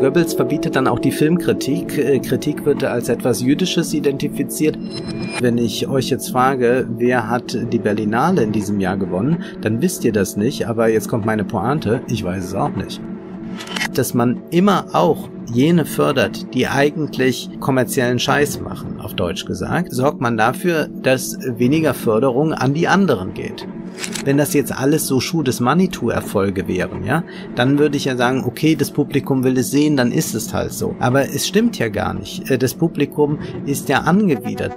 Goebbels verbietet dann auch die Filmkritik. Äh, Kritik wird als etwas Jüdisches identifiziert. Wenn ich euch jetzt frage, wer hat die Berlinale in diesem Jahr gewonnen, dann wisst ihr das nicht, aber jetzt kommt meine Pointe, ich weiß es auch nicht. Dass man immer auch jene fördert, die eigentlich kommerziellen Scheiß machen, auf Deutsch gesagt, sorgt man dafür, dass weniger Förderung an die anderen geht wenn das jetzt alles so Schuh des Manitou-Erfolge wären, ja, dann würde ich ja sagen, okay, das Publikum will es sehen, dann ist es halt so. Aber es stimmt ja gar nicht. Äh, das Publikum ist ja angewidert.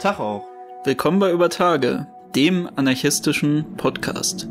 Tag auch. Willkommen bei Über Tage, dem anarchistischen Podcast.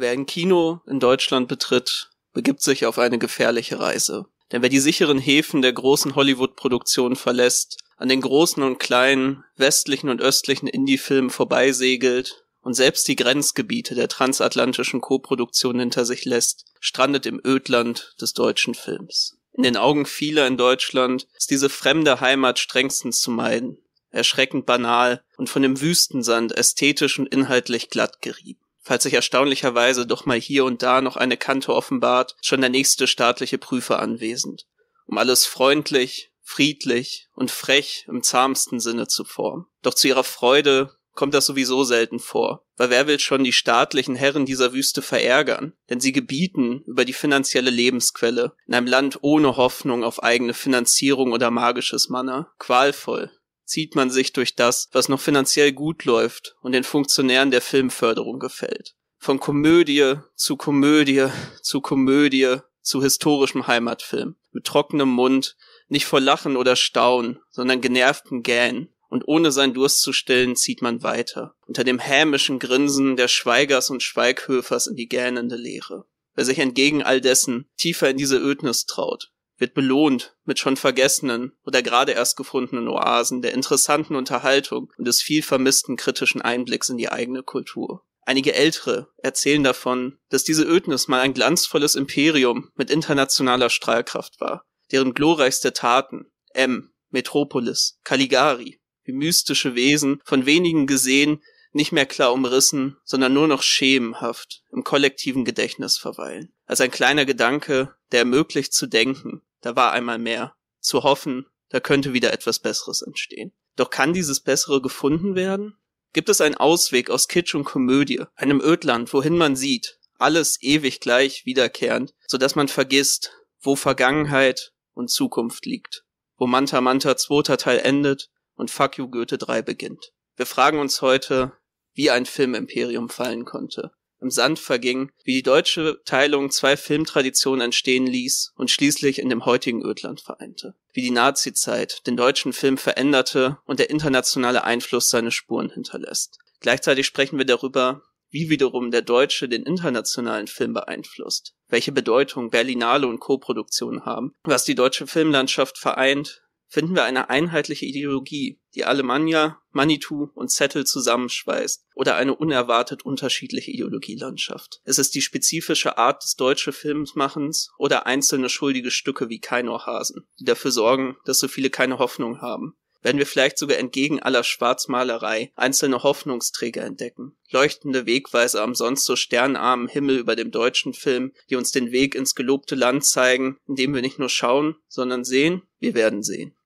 Wer ein Kino in Deutschland betritt, begibt sich auf eine gefährliche Reise. Denn wer die sicheren Häfen der großen hollywood produktion verlässt, an den großen und kleinen westlichen und östlichen Indie-Filmen vorbeisegelt und selbst die Grenzgebiete der transatlantischen Koproduktion hinter sich lässt, strandet im Ödland des deutschen Films. In den Augen vieler in Deutschland ist diese fremde Heimat strengstens zu meiden, erschreckend banal und von dem Wüstensand ästhetisch und inhaltlich glatt gerieben falls sich erstaunlicherweise doch mal hier und da noch eine Kante offenbart, schon der nächste staatliche Prüfer anwesend, um alles freundlich, friedlich und frech im zahmsten Sinne zu formen. Doch zu ihrer Freude kommt das sowieso selten vor, weil wer will schon die staatlichen Herren dieser Wüste verärgern, denn sie gebieten über die finanzielle Lebensquelle in einem Land ohne Hoffnung auf eigene Finanzierung oder magisches Manner, qualvoll, zieht man sich durch das, was noch finanziell gut läuft und den Funktionären der Filmförderung gefällt. Von Komödie zu Komödie zu Komödie zu historischem Heimatfilm. Mit trockenem Mund, nicht vor Lachen oder Staunen, sondern genervten Gähnen. Und ohne seinen Durst zu stillen, zieht man weiter. Unter dem hämischen Grinsen der Schweigers und Schweighöfers in die gähnende Leere. Wer sich entgegen all dessen tiefer in diese Ödnis traut, wird belohnt mit schon vergessenen oder gerade erst gefundenen Oasen, der interessanten Unterhaltung und des viel vermissten kritischen Einblicks in die eigene Kultur. Einige Ältere erzählen davon, dass diese Ödnis mal ein glanzvolles Imperium mit internationaler Strahlkraft war, deren glorreichste Taten M, Metropolis, Caligari, wie mystische Wesen, von wenigen gesehen, nicht mehr klar umrissen, sondern nur noch schemenhaft im kollektiven Gedächtnis verweilen. Als ein kleiner Gedanke, der ermöglicht zu denken da war einmal mehr, zu hoffen, da könnte wieder etwas Besseres entstehen. Doch kann dieses Bessere gefunden werden? Gibt es einen Ausweg aus Kitsch und Komödie, einem Ödland, wohin man sieht, alles ewig gleich wiederkehrend, so dass man vergisst, wo Vergangenheit und Zukunft liegt, wo Manta Manta zweiter Teil endet und Fuck You Goethe 3 beginnt. Wir fragen uns heute, wie ein Filmimperium fallen konnte im Sand verging, wie die deutsche Teilung zwei Filmtraditionen entstehen ließ und schließlich in dem heutigen Ödland vereinte, wie die Nazizeit den deutschen Film veränderte und der internationale Einfluss seine Spuren hinterlässt. Gleichzeitig sprechen wir darüber, wie wiederum der Deutsche den internationalen Film beeinflusst, welche Bedeutung Berlinale und Co-Produktionen haben, was die deutsche Filmlandschaft vereint finden wir eine einheitliche Ideologie, die Alemannia, Manitou und Zettel zusammenschweißt, oder eine unerwartet unterschiedliche Ideologielandschaft. Es ist die spezifische Art des deutschen Filmsmachens oder einzelne schuldige Stücke wie Keinorhasen, die dafür sorgen, dass so viele keine Hoffnung haben. Werden wir vielleicht sogar entgegen aller Schwarzmalerei einzelne Hoffnungsträger entdecken, leuchtende Wegweiser am sonst so sternarmen Himmel über dem deutschen Film, die uns den Weg ins gelobte Land zeigen, in dem wir nicht nur schauen, sondern sehen, wir werden sehen.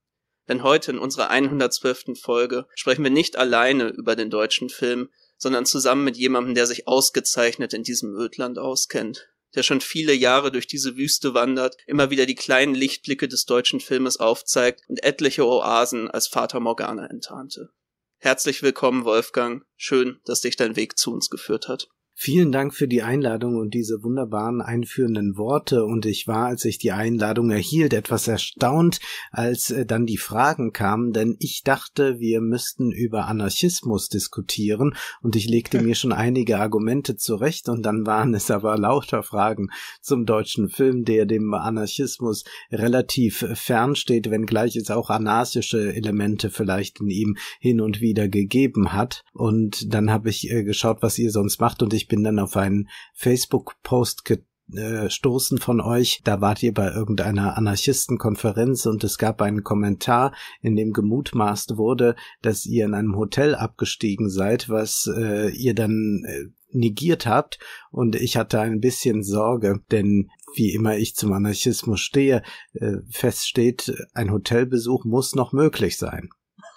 Denn heute in unserer 112. Folge sprechen wir nicht alleine über den deutschen Film, sondern zusammen mit jemandem, der sich ausgezeichnet in diesem Ödland auskennt, der schon viele Jahre durch diese Wüste wandert, immer wieder die kleinen Lichtblicke des deutschen Filmes aufzeigt und etliche Oasen als Vater Morgana enttarnte. Herzlich willkommen, Wolfgang. Schön, dass dich dein Weg zu uns geführt hat. Vielen Dank für die Einladung und diese wunderbaren einführenden Worte. Und ich war, als ich die Einladung erhielt, etwas erstaunt, als äh, dann die Fragen kamen, denn ich dachte, wir müssten über Anarchismus diskutieren und ich legte mir schon einige Argumente zurecht und dann waren es aber lauter Fragen zum deutschen Film, der dem Anarchismus relativ fern steht, wenngleich es auch anarchische Elemente vielleicht in ihm hin und wieder gegeben hat. Und dann habe ich äh, geschaut, was ihr sonst macht und ich ich bin dann auf einen Facebook-Post gestoßen äh, von euch. Da wart ihr bei irgendeiner Anarchistenkonferenz und es gab einen Kommentar, in dem gemutmaßt wurde, dass ihr in einem Hotel abgestiegen seid, was äh, ihr dann äh, negiert habt und ich hatte ein bisschen Sorge, denn wie immer ich zum Anarchismus stehe, äh, feststeht, ein Hotelbesuch muss noch möglich sein.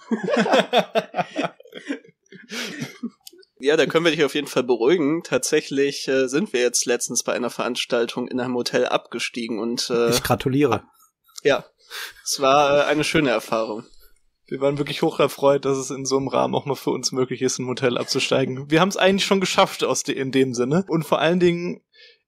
Ja, da können wir dich auf jeden Fall beruhigen. Tatsächlich äh, sind wir jetzt letztens bei einer Veranstaltung in einem Hotel abgestiegen und äh, ich gratuliere. Ja, es war äh, eine schöne Erfahrung. Wir waren wirklich hoch erfreut, dass es in so einem Rahmen auch mal für uns möglich ist, ein Hotel abzusteigen. Wir haben es eigentlich schon geschafft aus de in dem Sinne. Und vor allen Dingen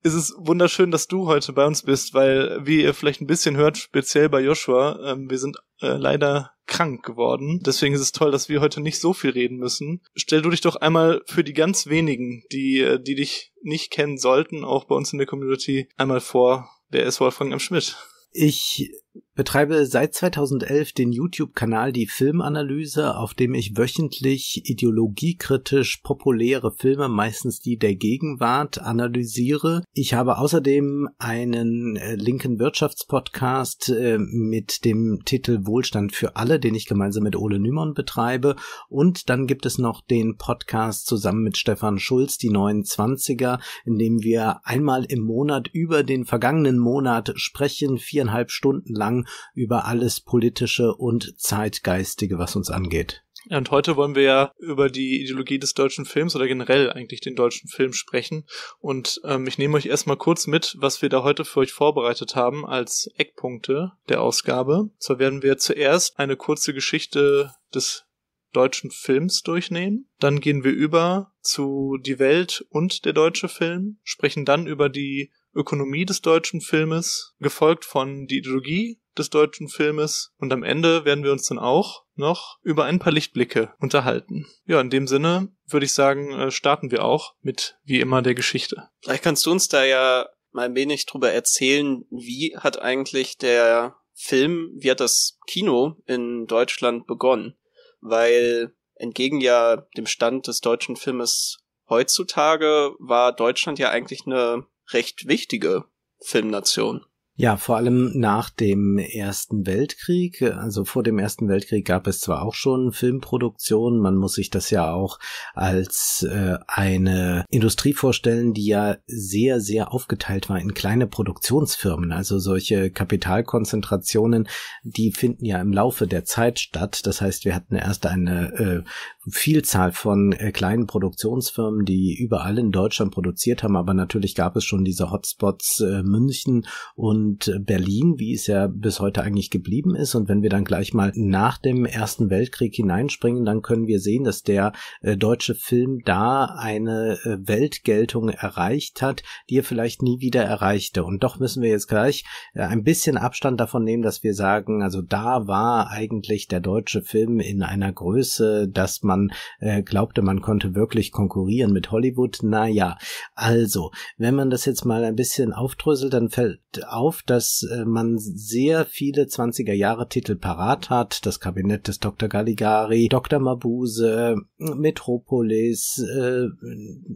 ist es wunderschön, dass du heute bei uns bist, weil, wie ihr vielleicht ein bisschen hört, speziell bei Joshua, ähm, wir sind äh, leider krank geworden. Deswegen ist es toll, dass wir heute nicht so viel reden müssen. Stell du dich doch einmal für die ganz wenigen, die, äh, die dich nicht kennen sollten, auch bei uns in der Community, einmal vor. Wer ist Wolfgang M. Schmidt? Ich betreibe seit 2011 den YouTube-Kanal Die Filmanalyse, auf dem ich wöchentlich ideologiekritisch populäre Filme, meistens die der Gegenwart, analysiere. Ich habe außerdem einen äh, linken Wirtschaftspodcast äh, mit dem Titel Wohlstand für alle, den ich gemeinsam mit Ole Nymon betreibe. Und dann gibt es noch den Podcast zusammen mit Stefan Schulz, die 29er, in dem wir einmal im Monat über den vergangenen Monat sprechen, viereinhalb Stunden lang lang über alles Politische und Zeitgeistige, was uns angeht. Ja, und heute wollen wir ja über die Ideologie des deutschen Films oder generell eigentlich den deutschen Film sprechen. Und ähm, ich nehme euch erstmal kurz mit, was wir da heute für euch vorbereitet haben als Eckpunkte der Ausgabe. Zwar werden wir zuerst eine kurze Geschichte des deutschen Films durchnehmen. Dann gehen wir über zu Die Welt und der deutsche Film, sprechen dann über die Ökonomie des deutschen Filmes, gefolgt von die Ideologie des deutschen Filmes und am Ende werden wir uns dann auch noch über ein paar Lichtblicke unterhalten. Ja, in dem Sinne würde ich sagen, äh, starten wir auch mit wie immer der Geschichte. Vielleicht kannst du uns da ja mal ein wenig drüber erzählen, wie hat eigentlich der Film, wie hat das Kino in Deutschland begonnen? Weil entgegen ja dem Stand des deutschen Filmes heutzutage war Deutschland ja eigentlich eine recht wichtige Filmnation. Ja, vor allem nach dem Ersten Weltkrieg, also vor dem Ersten Weltkrieg gab es zwar auch schon Filmproduktionen, man muss sich das ja auch als äh, eine Industrie vorstellen, die ja sehr, sehr aufgeteilt war in kleine Produktionsfirmen. Also solche Kapitalkonzentrationen, die finden ja im Laufe der Zeit statt. Das heißt, wir hatten erst eine äh, Vielzahl von äh, kleinen Produktionsfirmen, die überall in Deutschland produziert haben, aber natürlich gab es schon diese Hotspots äh, München und äh, Berlin, wie es ja bis heute eigentlich geblieben ist. Und wenn wir dann gleich mal nach dem Ersten Weltkrieg hineinspringen, dann können wir sehen, dass der äh, deutsche Film da eine äh, Weltgeltung erreicht hat, die er vielleicht nie wieder erreichte. Und doch müssen wir jetzt gleich äh, ein bisschen Abstand davon nehmen, dass wir sagen, also da war eigentlich der deutsche Film in einer Größe, dass man man äh, glaubte, man konnte wirklich konkurrieren mit Hollywood. Naja, also, wenn man das jetzt mal ein bisschen aufdröselt, dann fällt auf, dass äh, man sehr viele 20er Jahre Titel parat hat. Das Kabinett des Dr. Galligari, Dr. Mabuse, Metropolis, äh,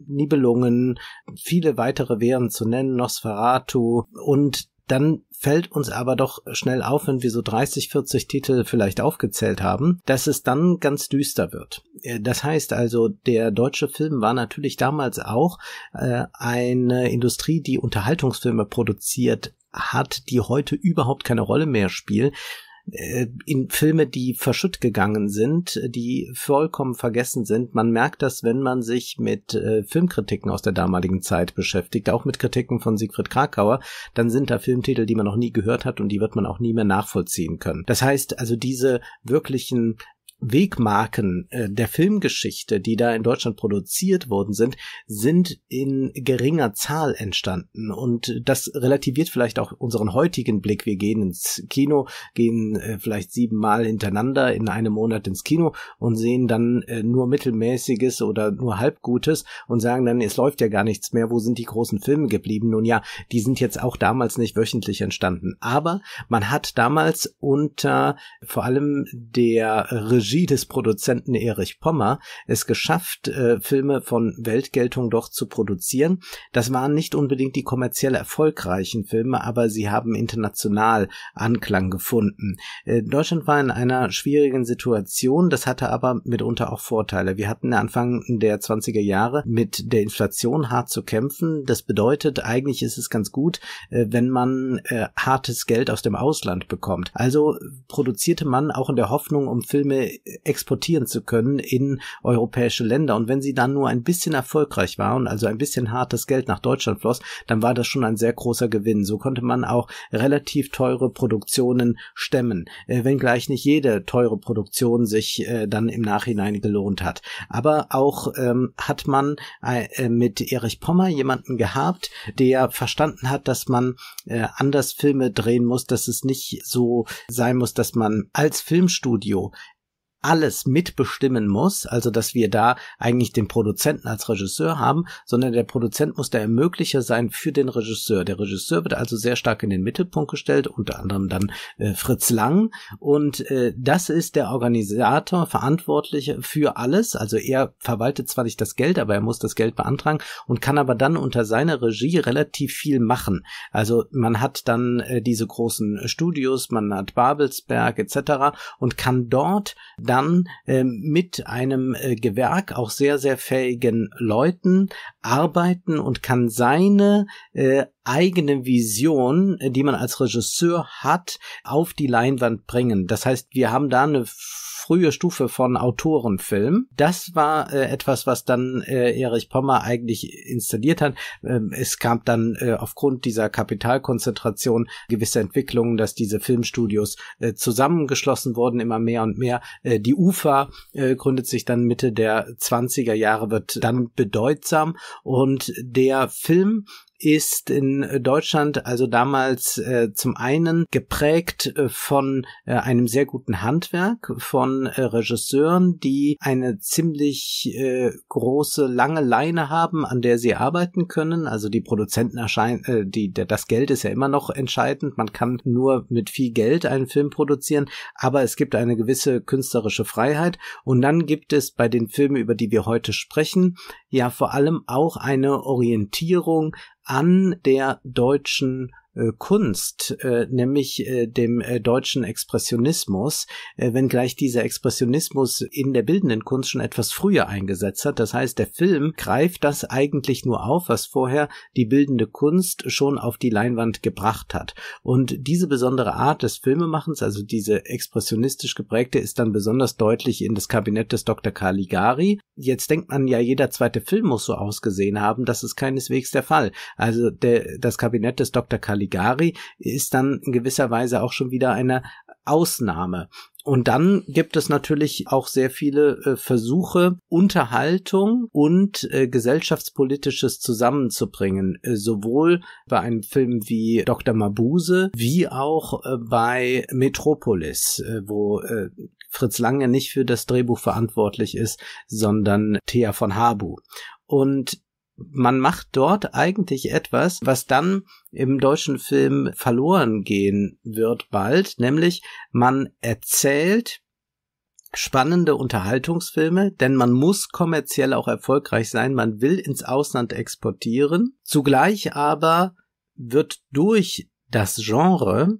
Nibelungen, viele weitere wären zu nennen, Nosferatu und dann fällt uns aber doch schnell auf, wenn wir so 30, 40 Titel vielleicht aufgezählt haben, dass es dann ganz düster wird. Äh, das heißt also, der deutsche Film war natürlich damals auch äh, eine Industrie, die Unterhaltungsfilme produziert hat, die heute überhaupt keine Rolle mehr spielen. Äh, in Filme, die verschütt gegangen sind, die vollkommen vergessen sind. Man merkt das, wenn man sich mit äh, Filmkritiken aus der damaligen Zeit beschäftigt, auch mit Kritiken von Siegfried Krakauer, dann sind da Filmtitel, die man noch nie gehört hat und die wird man auch nie mehr nachvollziehen können. Das heißt also diese wirklichen Wegmarken äh, der Filmgeschichte, die da in Deutschland produziert worden sind, sind in geringer Zahl entstanden. Und das relativiert vielleicht auch unseren heutigen Blick. Wir gehen ins Kino, gehen äh, vielleicht siebenmal hintereinander in einem Monat ins Kino und sehen dann äh, nur mittelmäßiges oder nur halbgutes und sagen dann, es läuft ja gar nichts mehr, wo sind die großen Filme geblieben? Nun ja, die sind jetzt auch damals nicht wöchentlich entstanden. Aber man hat damals unter vor allem der Regie Regie des Produzenten Erich Pommer es geschafft, äh, Filme von Weltgeltung doch zu produzieren. Das waren nicht unbedingt die kommerziell erfolgreichen Filme, aber sie haben international Anklang gefunden. Äh, Deutschland war in einer schwierigen Situation, das hatte aber mitunter auch Vorteile. Wir hatten Anfang der 20er Jahre mit der Inflation hart zu kämpfen. Das bedeutet, eigentlich ist es ganz gut, äh, wenn man äh, hartes Geld aus dem Ausland bekommt. Also produzierte man auch in der Hoffnung, um Filme exportieren zu können in europäische Länder. Und wenn sie dann nur ein bisschen erfolgreich waren, also ein bisschen hartes Geld nach Deutschland floss, dann war das schon ein sehr großer Gewinn. So konnte man auch relativ teure Produktionen stemmen, äh, wenngleich nicht jede teure Produktion sich äh, dann im Nachhinein gelohnt hat. Aber auch ähm, hat man äh, mit Erich Pommer jemanden gehabt, der verstanden hat, dass man äh, anders Filme drehen muss, dass es nicht so sein muss, dass man als Filmstudio alles mitbestimmen muss, also dass wir da eigentlich den Produzenten als Regisseur haben, sondern der Produzent muss der Ermöglicher sein für den Regisseur. Der Regisseur wird also sehr stark in den Mittelpunkt gestellt, unter anderem dann äh, Fritz Lang und äh, das ist der Organisator, Verantwortliche für alles, also er verwaltet zwar nicht das Geld, aber er muss das Geld beantragen und kann aber dann unter seiner Regie relativ viel machen. Also man hat dann äh, diese großen Studios, man hat Babelsberg etc. und kann dort dann dann äh, mit einem äh, Gewerk auch sehr, sehr fähigen Leuten arbeiten und kann seine äh, eigene Vision, äh, die man als Regisseur hat, auf die Leinwand bringen. Das heißt, wir haben da eine frühe Stufe von Autorenfilm. Das war äh, etwas, was dann äh, Erich Pommer eigentlich installiert hat. Ähm, es kam dann äh, aufgrund dieser Kapitalkonzentration gewisse Entwicklungen, dass diese Filmstudios äh, zusammengeschlossen wurden, immer mehr und mehr. Äh, die UFA äh, gründet sich dann Mitte der 20er Jahre, wird dann bedeutsam und der Film ist in äh, Deutschland also damals äh, zum einen geprägt äh, von äh, einem sehr guten Handwerk, von äh, Regisseuren, die eine ziemlich äh, große, lange Leine haben, an der sie arbeiten können. Also die Produzenten erscheinen, äh, die, der, das Geld ist ja immer noch entscheidend. Man kann nur mit viel Geld einen Film produzieren, aber es gibt eine gewisse künstlerische Freiheit. Und dann gibt es bei den Filmen, über die wir heute sprechen, ja vor allem auch eine Orientierung an der deutschen äh, Kunst, äh, nämlich äh, dem äh, deutschen Expressionismus, äh, wenngleich dieser Expressionismus in der bildenden Kunst schon etwas früher eingesetzt hat. Das heißt, der Film greift das eigentlich nur auf, was vorher die bildende Kunst schon auf die Leinwand gebracht hat. Und diese besondere Art des Filmemachens, also diese expressionistisch geprägte, ist dann besonders deutlich in das Kabinett des Dr. Caligari. Jetzt denkt man ja, jeder zweite Film muss so ausgesehen haben. Das ist keineswegs der Fall. Also der, das Kabinett des Dr. Caligari Caligari ist dann in gewisser Weise auch schon wieder eine Ausnahme. Und dann gibt es natürlich auch sehr viele äh, Versuche, Unterhaltung und äh, gesellschaftspolitisches zusammenzubringen, äh, sowohl bei einem Film wie Dr. Mabuse wie auch äh, bei Metropolis, äh, wo äh, Fritz Lange nicht für das Drehbuch verantwortlich ist, sondern Thea von Habu. Und man macht dort eigentlich etwas, was dann im deutschen Film verloren gehen wird bald, nämlich man erzählt spannende Unterhaltungsfilme, denn man muss kommerziell auch erfolgreich sein, man will ins Ausland exportieren. Zugleich aber wird durch das Genre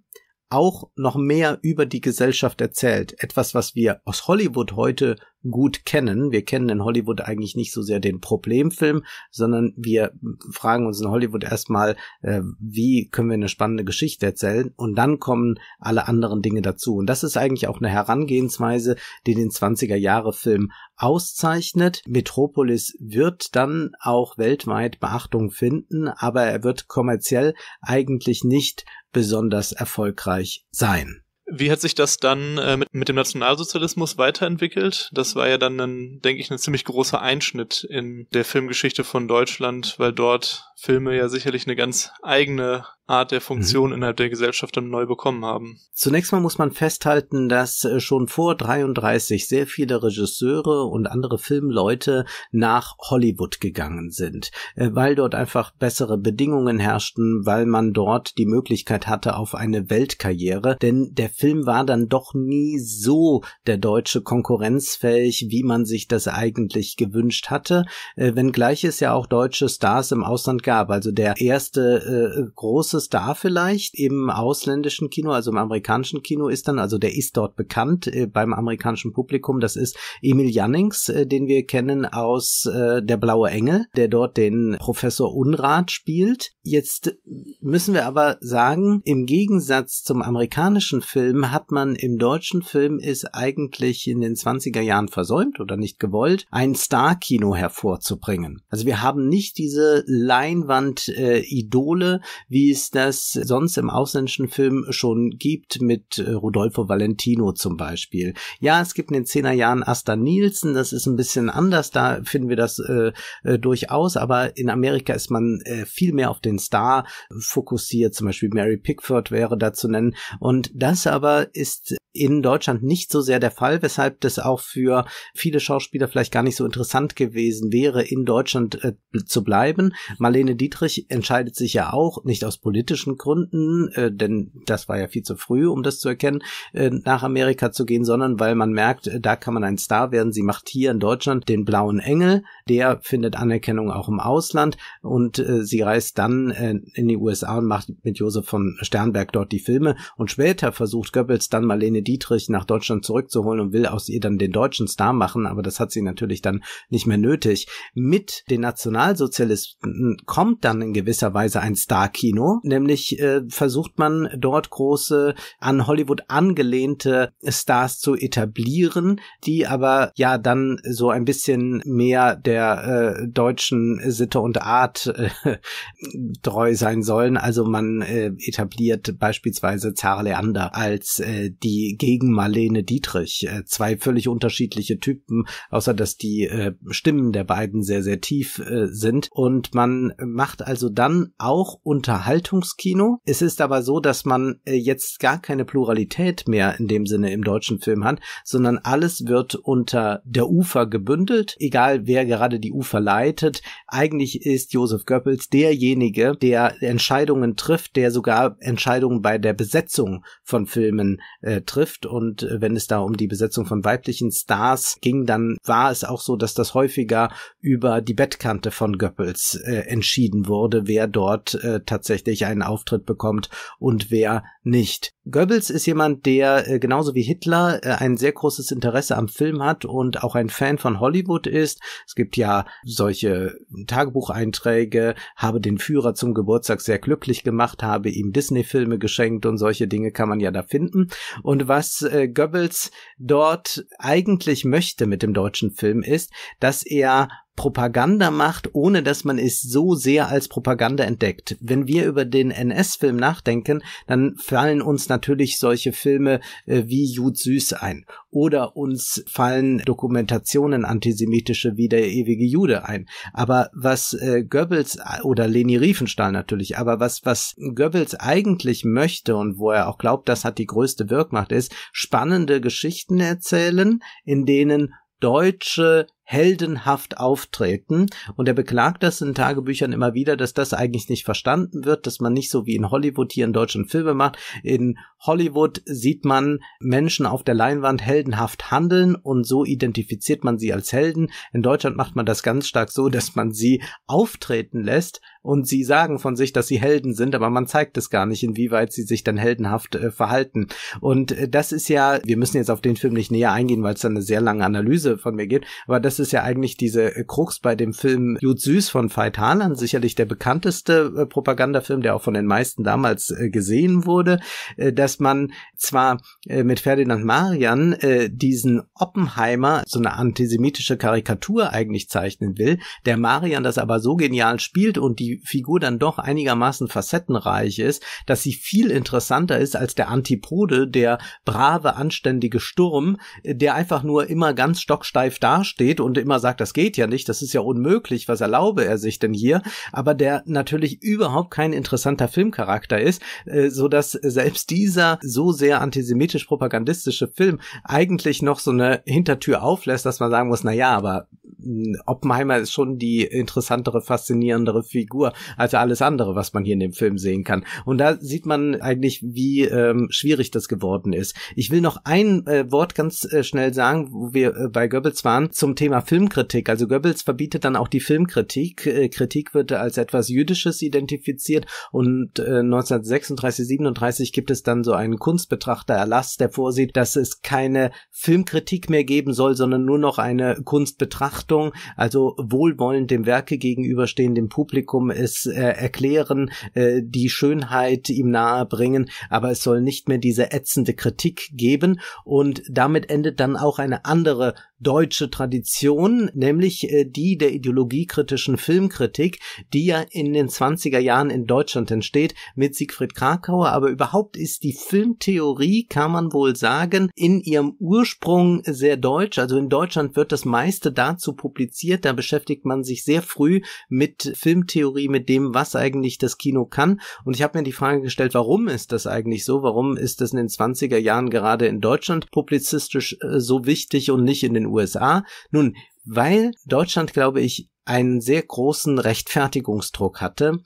auch noch mehr über die Gesellschaft erzählt. Etwas, was wir aus Hollywood heute gut kennen. Wir kennen in Hollywood eigentlich nicht so sehr den Problemfilm, sondern wir fragen uns in Hollywood erstmal, äh, wie können wir eine spannende Geschichte erzählen und dann kommen alle anderen Dinge dazu. Und das ist eigentlich auch eine Herangehensweise, die den 20er Jahre Film auszeichnet. Metropolis wird dann auch weltweit Beachtung finden, aber er wird kommerziell eigentlich nicht besonders erfolgreich sein. Wie hat sich das dann äh, mit, mit dem Nationalsozialismus weiterentwickelt? Das war ja dann, ein, denke ich, ein ziemlich großer Einschnitt in der Filmgeschichte von Deutschland, weil dort Filme ja sicherlich eine ganz eigene Art der Funktion mhm. innerhalb der Gesellschaft dann neu bekommen haben. Zunächst mal muss man festhalten, dass äh, schon vor 33 sehr viele Regisseure und andere Filmleute nach Hollywood gegangen sind, äh, weil dort einfach bessere Bedingungen herrschten, weil man dort die Möglichkeit hatte auf eine Weltkarriere, denn der Film war dann doch nie so der deutsche konkurrenzfähig, wie man sich das eigentlich gewünscht hatte, äh, wenngleich es ja auch deutsche Stars im Ausland gab. Also der erste äh, große es da vielleicht im ausländischen Kino, also im amerikanischen Kino ist dann, also der ist dort bekannt äh, beim amerikanischen Publikum, das ist Emil Jannings, äh, den wir kennen aus äh, Der blaue Engel, der dort den Professor Unrat spielt. Jetzt müssen wir aber sagen, im Gegensatz zum amerikanischen Film hat man im deutschen Film es eigentlich in den 20er Jahren versäumt oder nicht gewollt, ein Star-Kino hervorzubringen. Also wir haben nicht diese Leinwand-Idole, wie es das sonst im ausländischen Film schon gibt, mit äh, Rodolfo Valentino zum Beispiel. Ja, es gibt in den 10 Jahren Asta Nielsen, das ist ein bisschen anders, da finden wir das äh, äh durchaus, aber in Amerika ist man äh, viel mehr auf den den Star fokussiert, zum Beispiel Mary Pickford wäre da zu nennen. Und das aber ist in Deutschland nicht so sehr der Fall, weshalb das auch für viele Schauspieler vielleicht gar nicht so interessant gewesen wäre, in Deutschland äh, zu bleiben. Marlene Dietrich entscheidet sich ja auch, nicht aus politischen Gründen, äh, denn das war ja viel zu früh, um das zu erkennen, äh, nach Amerika zu gehen, sondern weil man merkt, äh, da kann man ein Star werden. Sie macht hier in Deutschland den blauen Engel, der findet Anerkennung auch im Ausland und äh, sie reist dann äh, in die USA und macht mit Josef von Sternberg dort die Filme und später versucht Goebbels dann Marlene Marlene Dietrich nach Deutschland zurückzuholen und will aus ihr dann den deutschen Star machen, aber das hat sie natürlich dann nicht mehr nötig. Mit den Nationalsozialisten kommt dann in gewisser Weise ein Star-Kino, nämlich äh, versucht man dort große an Hollywood angelehnte Stars zu etablieren, die aber ja dann so ein bisschen mehr der äh, deutschen Sitte und Art äh, treu sein sollen. Also man äh, etabliert beispielsweise Zara Leander als äh, die gegen Marlene Dietrich. Äh, zwei völlig unterschiedliche Typen, außer dass die äh, Stimmen der beiden sehr, sehr tief äh, sind. Und man macht also dann auch Unterhaltungskino. Es ist aber so, dass man äh, jetzt gar keine Pluralität mehr in dem Sinne im deutschen Film hat, sondern alles wird unter der Ufer gebündelt, egal wer gerade die Ufer leitet. Eigentlich ist Josef Goebbels derjenige, der Entscheidungen trifft, der sogar Entscheidungen bei der Besetzung von Filmen äh, trifft betrifft. Und äh, wenn es da um die Besetzung von weiblichen Stars ging, dann war es auch so, dass das häufiger über die Bettkante von Goebbels äh, entschieden wurde, wer dort äh, tatsächlich einen Auftritt bekommt und wer nicht. Goebbels ist jemand, der äh, genauso wie Hitler äh, ein sehr großes Interesse am Film hat und auch ein Fan von Hollywood ist. Es gibt ja solche Tagebucheinträge, habe den Führer zum Geburtstag sehr glücklich gemacht, habe ihm Disney-Filme geschenkt und solche Dinge kann man ja da finden. Und was äh, Goebbels dort eigentlich möchte mit dem deutschen Film ist, dass er Propaganda macht, ohne dass man es so sehr als Propaganda entdeckt. Wenn wir über den NS-Film nachdenken, dann fallen uns natürlich solche Filme äh, wie Jud Süß ein. Oder uns fallen Dokumentationen antisemitische wie der ewige Jude ein. Aber was äh, Goebbels oder Leni Riefenstahl natürlich, aber was, was Goebbels eigentlich möchte und wo er auch glaubt, das hat die größte Wirkmacht ist, spannende Geschichten erzählen, in denen deutsche heldenhaft auftreten. Und er beklagt das in Tagebüchern immer wieder, dass das eigentlich nicht verstanden wird, dass man nicht so wie in Hollywood hier in Deutschland Filme macht. In Hollywood sieht man Menschen auf der Leinwand heldenhaft handeln und so identifiziert man sie als Helden. In Deutschland macht man das ganz stark so, dass man sie auftreten lässt und sie sagen von sich, dass sie Helden sind, aber man zeigt es gar nicht, inwieweit sie sich dann heldenhaft äh, verhalten. Und äh, das ist ja, wir müssen jetzt auf den Film nicht näher eingehen, weil es dann eine sehr lange Analyse von mir gibt, aber das ist ja eigentlich diese äh, Krux bei dem Film Jud Süß von Veit Harlan, sicherlich der bekannteste äh, Propagandafilm, der auch von den meisten damals äh, gesehen wurde, äh, dass man zwar mit Ferdinand Marian diesen Oppenheimer, so eine antisemitische Karikatur eigentlich zeichnen will, der Marian das aber so genial spielt und die Figur dann doch einigermaßen facettenreich ist, dass sie viel interessanter ist als der Antipode, der brave, anständige Sturm, äh, der einfach nur immer ganz stocksteif dasteht und immer sagt, das geht ja nicht, das ist ja unmöglich, was erlaube er sich denn hier, aber der natürlich überhaupt kein interessanter Filmcharakter ist, äh, so dass selbst dieser so sehr antisemitisch propagandistische Film eigentlich noch so eine Hintertür auflässt, dass man sagen muss, na ja, aber hm, Oppenheimer ist schon die interessantere, faszinierendere Figur Uhr als alles andere, was man hier in dem Film sehen kann. Und da sieht man eigentlich, wie ähm, schwierig das geworden ist. Ich will noch ein äh, Wort ganz äh, schnell sagen, wo wir äh, bei Goebbels waren, zum Thema Filmkritik. Also Goebbels verbietet dann auch die Filmkritik. Äh, Kritik wird als etwas Jüdisches identifiziert und äh, 1936, 37 gibt es dann so einen Kunstbetrachtererlass, der vorsieht, dass es keine Filmkritik mehr geben soll, sondern nur noch eine Kunstbetrachtung, also wohlwollend dem Werke gegenüberstehen, dem Publikum es äh, erklären, äh, die Schönheit ihm nahe bringen, aber es soll nicht mehr diese ätzende Kritik geben und damit endet dann auch eine andere deutsche Tradition, nämlich äh, die der ideologiekritischen Filmkritik, die ja in den 20er Jahren in Deutschland entsteht mit Siegfried Krakauer, aber überhaupt ist die Filmtheorie, kann man wohl sagen, in ihrem Ursprung sehr deutsch. Also in Deutschland wird das meiste dazu publiziert, da beschäftigt man sich sehr früh mit Filmtheorie Kategorie mit dem, was eigentlich das Kino kann. Und ich habe mir die Frage gestellt, warum ist das eigentlich so? Warum ist das in den 20er Jahren gerade in Deutschland publizistisch äh, so wichtig und nicht in den USA? Nun, weil Deutschland, glaube ich, einen sehr großen Rechtfertigungsdruck hatte.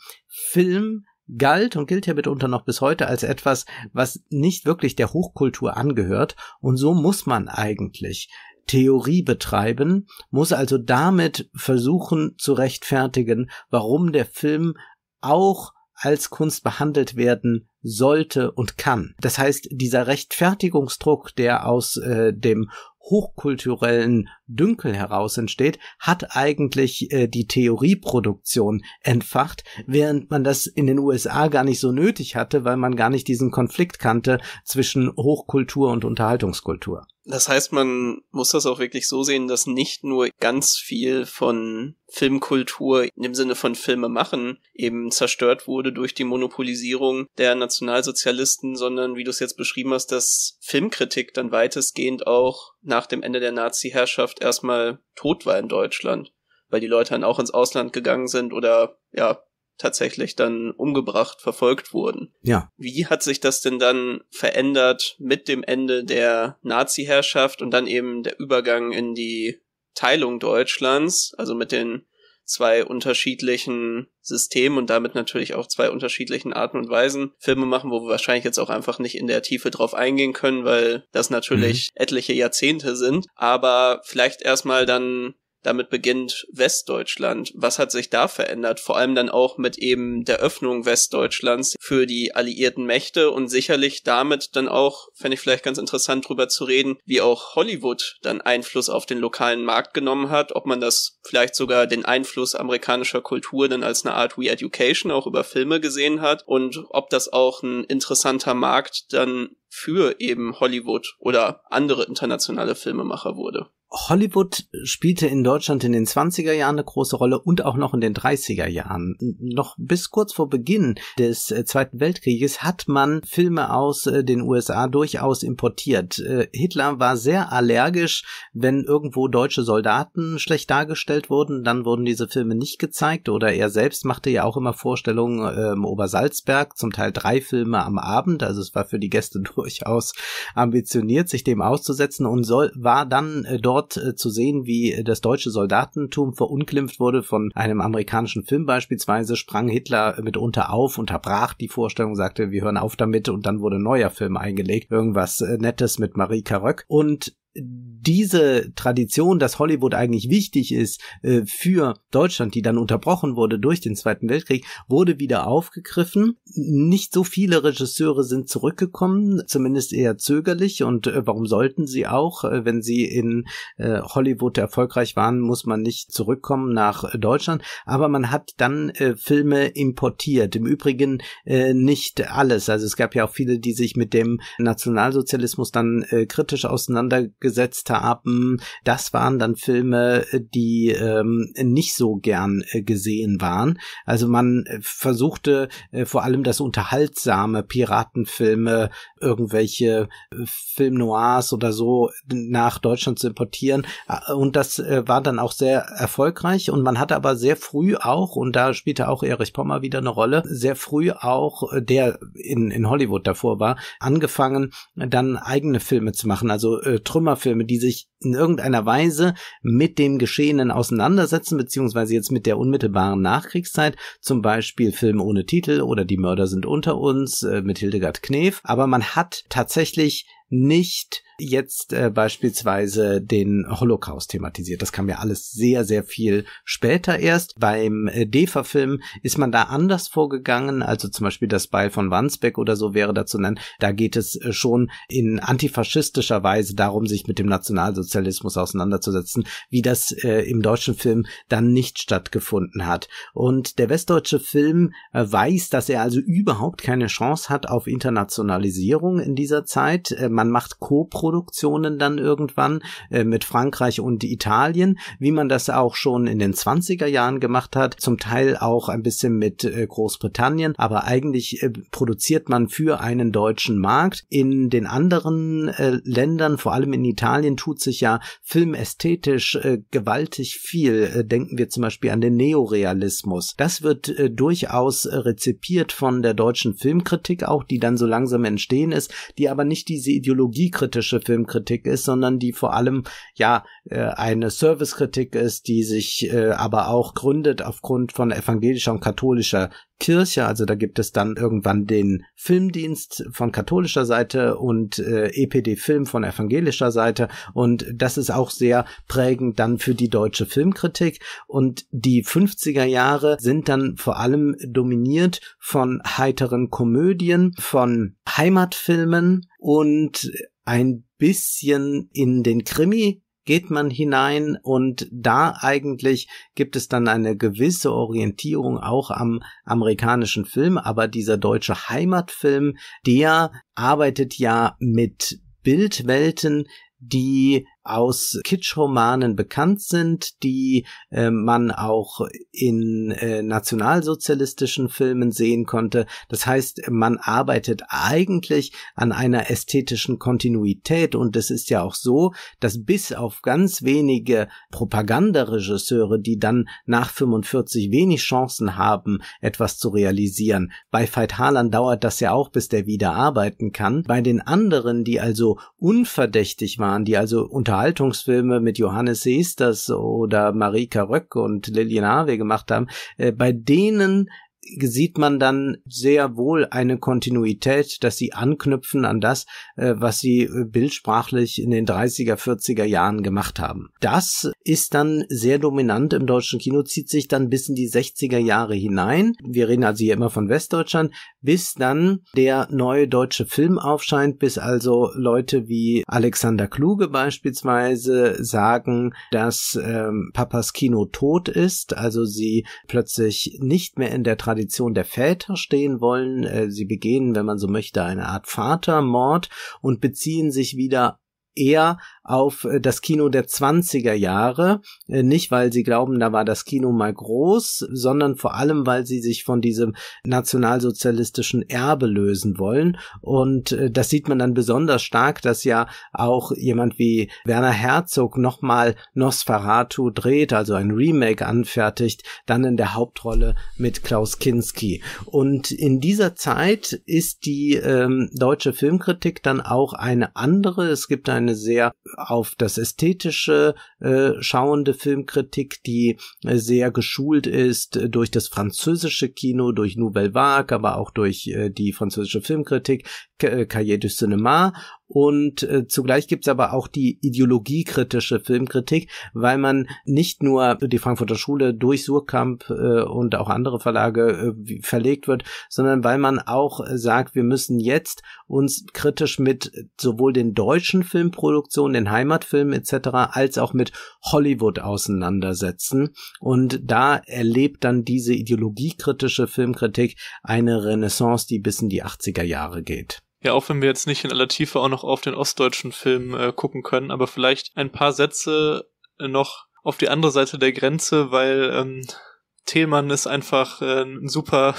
Film galt und gilt ja mitunter noch bis heute als etwas, was nicht wirklich der Hochkultur angehört. Und so muss man eigentlich Theorie betreiben, muss also damit versuchen zu rechtfertigen, warum der Film auch als Kunst behandelt werden sollte und kann. Das heißt, dieser Rechtfertigungsdruck, der aus äh, dem hochkulturellen Dünkel heraus entsteht, hat eigentlich äh, die Theorieproduktion entfacht, während man das in den USA gar nicht so nötig hatte, weil man gar nicht diesen Konflikt kannte zwischen Hochkultur und Unterhaltungskultur. Das heißt, man muss das auch wirklich so sehen, dass nicht nur ganz viel von Filmkultur im Sinne von Filme machen eben zerstört wurde durch die Monopolisierung der Nationalsozialisten, sondern wie du es jetzt beschrieben hast, dass Filmkritik dann weitestgehend auch nach dem Ende der Nazi-Herrschaft erstmal tot war in Deutschland, weil die Leute dann auch ins Ausland gegangen sind oder ja, tatsächlich dann umgebracht, verfolgt wurden. Ja. Wie hat sich das denn dann verändert mit dem Ende der Nazi-Herrschaft und dann eben der Übergang in die Teilung Deutschlands, also mit den zwei unterschiedlichen Systemen und damit natürlich auch zwei unterschiedlichen Arten und Weisen Filme machen, wo wir wahrscheinlich jetzt auch einfach nicht in der Tiefe drauf eingehen können, weil das natürlich mhm. etliche Jahrzehnte sind. Aber vielleicht erstmal dann damit beginnt Westdeutschland. Was hat sich da verändert? Vor allem dann auch mit eben der Öffnung Westdeutschlands für die alliierten Mächte und sicherlich damit dann auch, fände ich vielleicht ganz interessant drüber zu reden, wie auch Hollywood dann Einfluss auf den lokalen Markt genommen hat, ob man das vielleicht sogar den Einfluss amerikanischer Kultur dann als eine Art Re-Education auch über Filme gesehen hat und ob das auch ein interessanter Markt dann für eben Hollywood oder andere internationale Filmemacher wurde. Hollywood spielte in Deutschland in den 20er Jahren eine große Rolle und auch noch in den 30er Jahren. Noch bis kurz vor Beginn des äh, Zweiten Weltkrieges hat man Filme aus äh, den USA durchaus importiert. Äh, Hitler war sehr allergisch, wenn irgendwo deutsche Soldaten schlecht dargestellt wurden, dann wurden diese Filme nicht gezeigt oder er selbst machte ja auch immer Vorstellungen im ähm, Obersalzberg, zum Teil drei Filme am Abend, also es war für die Gäste durchaus ambitioniert, sich dem auszusetzen und soll, war dann äh, dort äh, zu sehen, wie äh, das deutsche Soldatentum verunglimpft wurde von einem amerikanischen Film beispielsweise, sprang Hitler mitunter auf, unterbrach die Vorstellung, sagte, wir hören auf damit und dann wurde neuer Film eingelegt, irgendwas Nettes mit Marie Karöck und diese Tradition, dass Hollywood eigentlich wichtig ist äh, für Deutschland, die dann unterbrochen wurde durch den Zweiten Weltkrieg, wurde wieder aufgegriffen. Nicht so viele Regisseure sind zurückgekommen, zumindest eher zögerlich. Und äh, warum sollten sie auch? Äh, wenn sie in Hollywood erfolgreich waren, muss man nicht zurückkommen nach Deutschland. Aber man hat dann Filme importiert. Im Übrigen nicht alles. Also es gab ja auch viele, die sich mit dem Nationalsozialismus dann kritisch auseinandergesetzt gesetzt haben. Das waren dann Filme, äh, die ähm, nicht so gern äh, gesehen waren. Also man äh, versuchte äh, vor allem das unterhaltsame Piratenfilme, irgendwelche äh, Film oder so nach Deutschland zu importieren. Äh, und das äh, war dann auch sehr erfolgreich. Und man hatte aber sehr früh auch, und da spielte auch Erich Pommer wieder eine Rolle, sehr früh auch, der in, in Hollywood davor war, angefangen, dann eigene Filme zu machen. Also äh, Trümmer Horrorfilme, die sich in irgendeiner Weise mit dem Geschehenen auseinandersetzen, beziehungsweise jetzt mit der unmittelbaren Nachkriegszeit, zum Beispiel Film ohne Titel oder Die Mörder sind unter uns äh, mit Hildegard Knef, aber man hat tatsächlich nicht jetzt äh, beispielsweise den Holocaust thematisiert. Das kam ja alles sehr, sehr viel später erst. Beim äh, DEFA-Film ist man da anders vorgegangen, also zum Beispiel das Beil von Wandsbeck oder so wäre da zu nennen. Da geht es äh, schon in antifaschistischer Weise darum, sich mit dem Nationalsozialismus auseinanderzusetzen, wie das äh, im deutschen Film dann nicht stattgefunden hat. Und der westdeutsche Film äh, weiß, dass er also überhaupt keine Chance hat auf Internationalisierung in dieser Zeit. Ähm, man macht Co-Produktionen dann irgendwann äh, mit Frankreich und Italien, wie man das auch schon in den 20er Jahren gemacht hat, zum Teil auch ein bisschen mit äh, Großbritannien, aber eigentlich äh, produziert man für einen deutschen Markt. In den anderen äh, Ländern, vor allem in Italien, tut sich ja filmästhetisch äh, gewaltig viel. Äh, denken wir zum Beispiel an den Neorealismus. Das wird durchaus rezipiert von der deutschen Filmkritik auch, die dann so langsam entstehen ist, die aber nicht diese Idee ideologiekritische Filmkritik ist, sondern die vor allem ja äh, eine Servicekritik ist, die sich äh, aber auch gründet aufgrund von evangelischer und katholischer Kirche, also da gibt es dann irgendwann den Filmdienst von katholischer Seite und äh, EPD Film von evangelischer Seite und das ist auch sehr prägend dann für die deutsche Filmkritik und die 50er Jahre sind dann vor allem dominiert von heiteren Komödien, von Heimatfilmen und ein bisschen in den Krimi geht man hinein und da eigentlich gibt es dann eine gewisse Orientierung auch am amerikanischen Film, aber dieser deutsche Heimatfilm, der arbeitet ja mit Bildwelten, die aus Kitschromanen bekannt sind, die äh, man auch in äh, nationalsozialistischen Filmen sehen konnte. Das heißt, man arbeitet eigentlich an einer ästhetischen Kontinuität und es ist ja auch so, dass bis auf ganz wenige Propagandaregisseure, die dann nach 45 wenig Chancen haben, etwas zu realisieren. Bei Veit Harlan dauert das ja auch, bis der wieder arbeiten kann. Bei den anderen, die also unverdächtig waren, die also unter Unterhaltungsfilme mit Johannes Seesters oder Marika Röck und Lillian Harvey gemacht haben, äh, bei denen sieht man dann sehr wohl eine Kontinuität, dass sie anknüpfen an das, äh, was sie äh, bildsprachlich in den 30er, 40er Jahren gemacht haben. Das ist dann sehr dominant im deutschen Kino, zieht sich dann bis in die 60er Jahre hinein. Wir reden also hier immer von Westdeutschland, bis dann der neue deutsche Film aufscheint, bis also Leute wie Alexander Kluge beispielsweise sagen, dass ähm, Papas Kino tot ist, also sie plötzlich nicht mehr in der Tradition Tradition der Väter stehen wollen. Äh, sie begehen, wenn man so möchte, eine Art Vatermord und beziehen sich wieder eher auf äh, das Kino der 20er Jahre. Äh, nicht, weil sie glauben, da war das Kino mal groß, sondern vor allem, weil sie sich von diesem nationalsozialistischen Erbe lösen wollen. Und äh, das sieht man dann besonders stark, dass ja auch jemand wie Werner Herzog nochmal Nosferatu dreht, also ein Remake anfertigt, dann in der Hauptrolle mit Klaus Kinski. Und in dieser Zeit ist die ähm, deutsche Filmkritik dann auch eine andere. Es gibt ein eine sehr auf das Ästhetische äh, schauende Filmkritik, die äh, sehr geschult ist äh, durch das französische Kino, durch Nouvelle Vague, aber auch durch äh, die französische Filmkritik, äh, Cahiers du Cinéma und äh, zugleich gibt's aber auch die ideologiekritische Filmkritik, weil man nicht nur die Frankfurter Schule durch Surkamp äh, und auch andere Verlage äh, verlegt wird, sondern weil man auch äh, sagt, wir müssen jetzt uns kritisch mit sowohl den deutschen Filmproduktionen, den Heimatfilmen etc. als auch mit Hollywood auseinandersetzen und da erlebt dann diese ideologiekritische Filmkritik eine Renaissance, die bis in die 80er Jahre geht. Ja, auch wenn wir jetzt nicht in aller Tiefe auch noch auf den ostdeutschen Film äh, gucken können, aber vielleicht ein paar Sätze äh, noch auf die andere Seite der Grenze, weil ähm, Tillmann ist einfach äh, ein super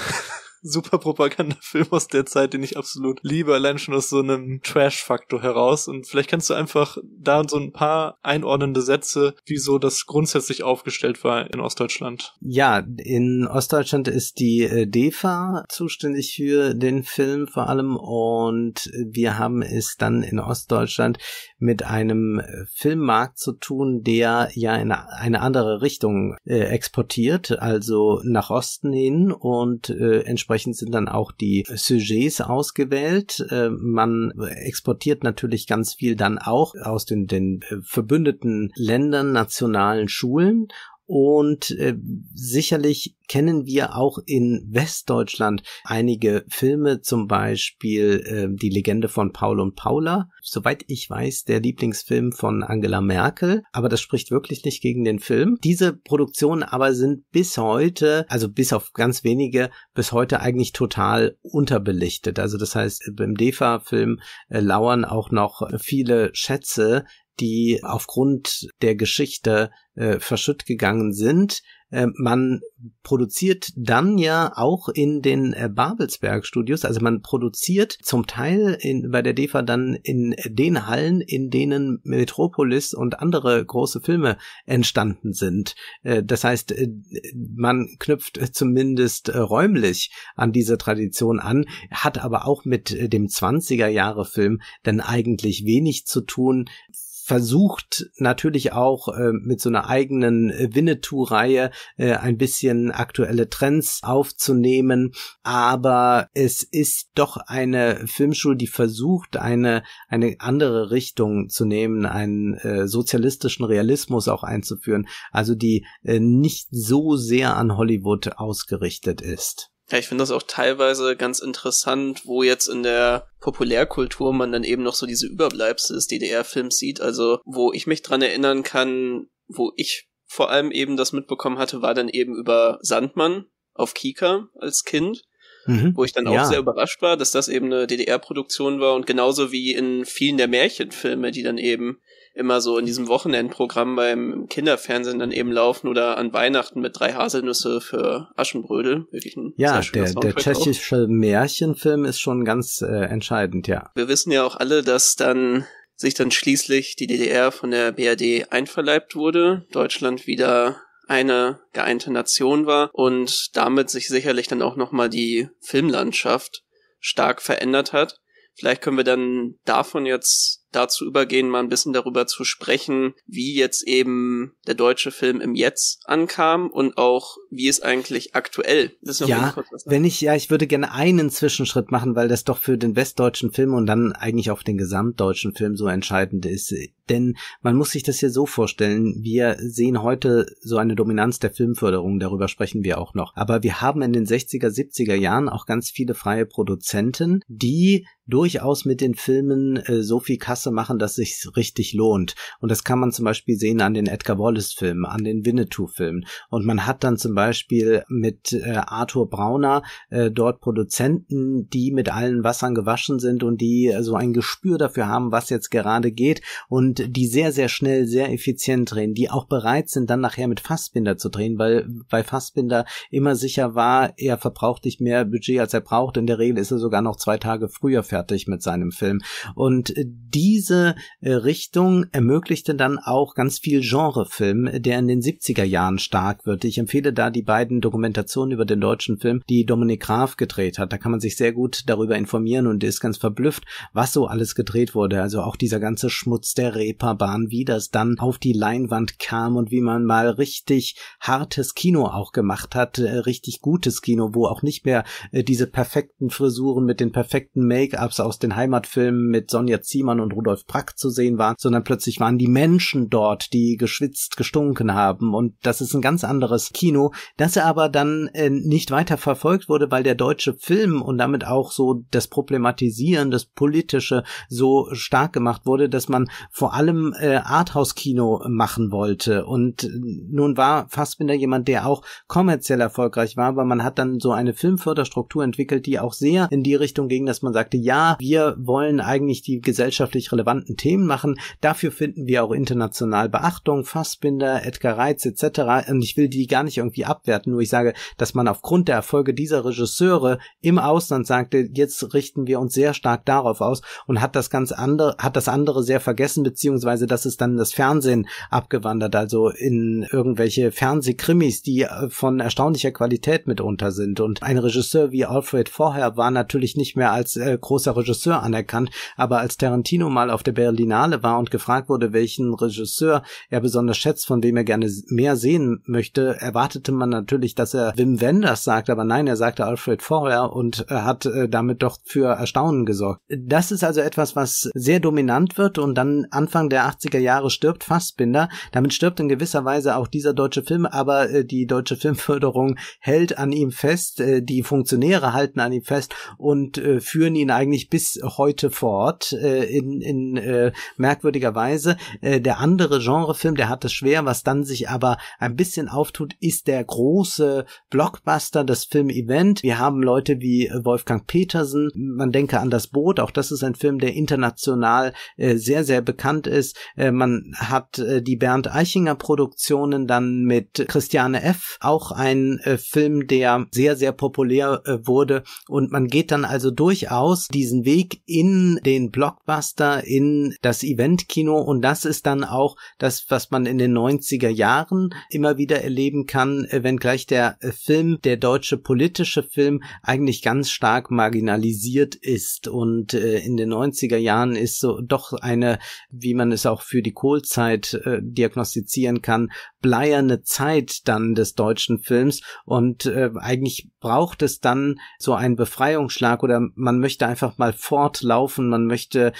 super Propagandafilm aus der Zeit, den ich absolut liebe, allein schon aus so einem Trash-Faktor heraus. Und vielleicht kannst du einfach da so ein paar einordnende Sätze, wieso das grundsätzlich aufgestellt war in Ostdeutschland. Ja, in Ostdeutschland ist die äh, DEFA zuständig für den Film vor allem und wir haben es dann in Ostdeutschland mit einem äh, Filmmarkt zu tun, der ja in eine andere Richtung äh, exportiert, also nach Osten hin und entsprechend Dementsprechend sind dann auch die Sujets ausgewählt. Äh, man exportiert natürlich ganz viel dann auch aus den, den äh, verbündeten Ländern, nationalen Schulen und äh, sicherlich kennen wir auch in Westdeutschland einige Filme, zum Beispiel äh, Die Legende von Paul und Paula. Soweit ich weiß, der Lieblingsfilm von Angela Merkel. Aber das spricht wirklich nicht gegen den Film. Diese Produktionen aber sind bis heute, also bis auf ganz wenige, bis heute eigentlich total unterbelichtet. Also das heißt, beim DEFA-Film äh, lauern auch noch viele Schätze, die aufgrund der Geschichte äh, verschütt gegangen sind. Äh, man produziert dann ja auch in den äh, Babelsberg Studios, also man produziert zum Teil in, bei der DEFA dann in den Hallen, in denen Metropolis und andere große Filme entstanden sind. Äh, das heißt, äh, man knüpft äh, zumindest äh, räumlich an diese Tradition an, hat aber auch mit dem 20er Jahre Film dann eigentlich wenig zu tun versucht natürlich auch äh, mit so einer eigenen Winnetou-Reihe äh, ein bisschen aktuelle Trends aufzunehmen, aber es ist doch eine Filmschule, die versucht, eine, eine andere Richtung zu nehmen, einen äh, sozialistischen Realismus auch einzuführen, also die äh, nicht so sehr an Hollywood ausgerichtet ist. Ja, ich finde das auch teilweise ganz interessant, wo jetzt in der Populärkultur man dann eben noch so diese Überbleibsel des DDR-Films sieht. Also, wo ich mich dran erinnern kann, wo ich vor allem eben das mitbekommen hatte, war dann eben über Sandmann auf Kika als Kind. Mhm. wo ich dann auch ja. sehr überrascht war, dass das eben eine DDR-Produktion war und genauso wie in vielen der Märchenfilme, die dann eben immer so in diesem Wochenendprogramm beim Kinderfernsehen dann eben laufen oder an Weihnachten mit drei Haselnüsse für Aschenbrödel. Wirklich ein ja, der, der tschechische auch. Märchenfilm ist schon ganz äh, entscheidend, ja. Wir wissen ja auch alle, dass dann sich dann schließlich die DDR von der BRD einverleibt wurde, Deutschland wieder eine geeinte Nation war und damit sich sicherlich dann auch nochmal die Filmlandschaft stark verändert hat. Vielleicht können wir dann davon jetzt dazu übergehen, mal ein bisschen darüber zu sprechen, wie jetzt eben der deutsche Film im Jetzt ankam und auch wie es eigentlich aktuell ist. Ja, wenn ich, ja, ich würde gerne einen Zwischenschritt machen, weil das doch für den westdeutschen Film und dann eigentlich auch den gesamtdeutschen Film so entscheidend ist. Denn man muss sich das hier so vorstellen, wir sehen heute so eine Dominanz der Filmförderung, darüber sprechen wir auch noch. Aber wir haben in den 60er, 70er Jahren auch ganz viele freie Produzenten, die durchaus mit den Filmen äh, viel Kass Maße machen, dass sich's richtig lohnt. Und das kann man zum Beispiel sehen an den Edgar Wallace Filmen, an den Winnetou Filmen. Und man hat dann zum Beispiel mit äh, Arthur Brauner äh, dort Produzenten, die mit allen Wassern gewaschen sind und die äh, so ein Gespür dafür haben, was jetzt gerade geht und die sehr, sehr schnell, sehr effizient drehen, die auch bereit sind, dann nachher mit Fassbinder zu drehen, weil bei Fassbinder immer sicher war, er verbraucht nicht mehr Budget, als er braucht. In der Regel ist er sogar noch zwei Tage früher fertig mit seinem Film. Und äh, die diese äh, Richtung ermöglichte dann auch ganz viel Genrefilm, der in den 70er Jahren stark wird. Ich empfehle da die beiden Dokumentationen über den deutschen Film, die Dominik Graf gedreht hat. Da kann man sich sehr gut darüber informieren und ist ganz verblüfft, was so alles gedreht wurde. Also auch dieser ganze Schmutz der Reeperbahn, wie das dann auf die Leinwand kam und wie man mal richtig hartes Kino auch gemacht hat, äh, richtig gutes Kino, wo auch nicht mehr äh, diese perfekten Frisuren mit den perfekten Make-ups aus den Heimatfilmen mit Sonja Ziemann und Rudolf Prack zu sehen waren, sondern plötzlich waren die Menschen dort, die geschwitzt, gestunken haben. Und das ist ein ganz anderes Kino, das aber dann äh, nicht weiter verfolgt wurde, weil der deutsche Film und damit auch so das Problematisieren, das Politische so stark gemacht wurde, dass man vor allem äh, Arthouse-Kino machen wollte. Und äh, nun war Fassbinder jemand, der auch kommerziell erfolgreich war, aber man hat dann so eine Filmförderstruktur entwickelt, die auch sehr in die Richtung ging, dass man sagte, ja, wir wollen eigentlich die gesellschaftliche gesellschaftlich relevanten Themen machen. Dafür finden wir auch international Beachtung, Fassbinder, Edgar Reitz etc. Und ich will die gar nicht irgendwie abwerten, nur ich sage, dass man aufgrund der Erfolge dieser Regisseure im Ausland sagte, jetzt richten wir uns sehr stark darauf aus und hat das ganz andere, hat das andere sehr vergessen, beziehungsweise dass es dann das Fernsehen abgewandert, also in irgendwelche Fernsehkrimis, die äh, von erstaunlicher Qualität mitunter sind. Und ein Regisseur wie Alfred Vorher war natürlich nicht mehr als äh, großer Regisseur anerkannt, aber als Tarantino mal auf der Berlinale war und gefragt wurde, welchen Regisseur er besonders schätzt, von dem er gerne mehr sehen möchte, erwartete man natürlich, dass er Wim Wenders sagt, aber nein, er sagte Alfred Vorher und äh, hat äh, damit doch für Erstaunen gesorgt. Das ist also etwas, was sehr dominant wird und dann Anfang der 80er Jahre stirbt Fassbinder. Damit stirbt in gewisser Weise auch dieser deutsche Film, aber äh, die deutsche Filmförderung hält an ihm fest, die Funktionäre halten an ihm fest und führen ihn eigentlich bis heute fort in in äh, merkwürdiger Weise. Äh, der andere Genrefilm, der hat es schwer, was dann sich aber ein bisschen auftut, ist der große Blockbuster, das Film-Event. Wir haben Leute wie äh, Wolfgang Petersen, man denke an das Boot, auch das ist ein Film, der international äh, sehr, sehr bekannt ist. Äh, man hat äh, die Bernd Eichinger Produktionen dann mit Christiane F., auch ein äh, Film, der sehr, sehr populär äh, wurde und man geht dann also durchaus diesen Weg in den Blockbuster, in das Eventkino und das ist dann auch das, was man in den 90er Jahren immer wieder erleben kann, äh, wenngleich der äh, Film, der deutsche politische Film eigentlich ganz stark marginalisiert ist und äh, in den 90er Jahren ist so doch eine, wie man es auch für die Kohlzeit diagnostizieren kann, bleierne Zeit dann des deutschen Films und eigentlich braucht es dann so einen Befreiungsschlag oder man möchte einfach mal fortlaufen, man möchte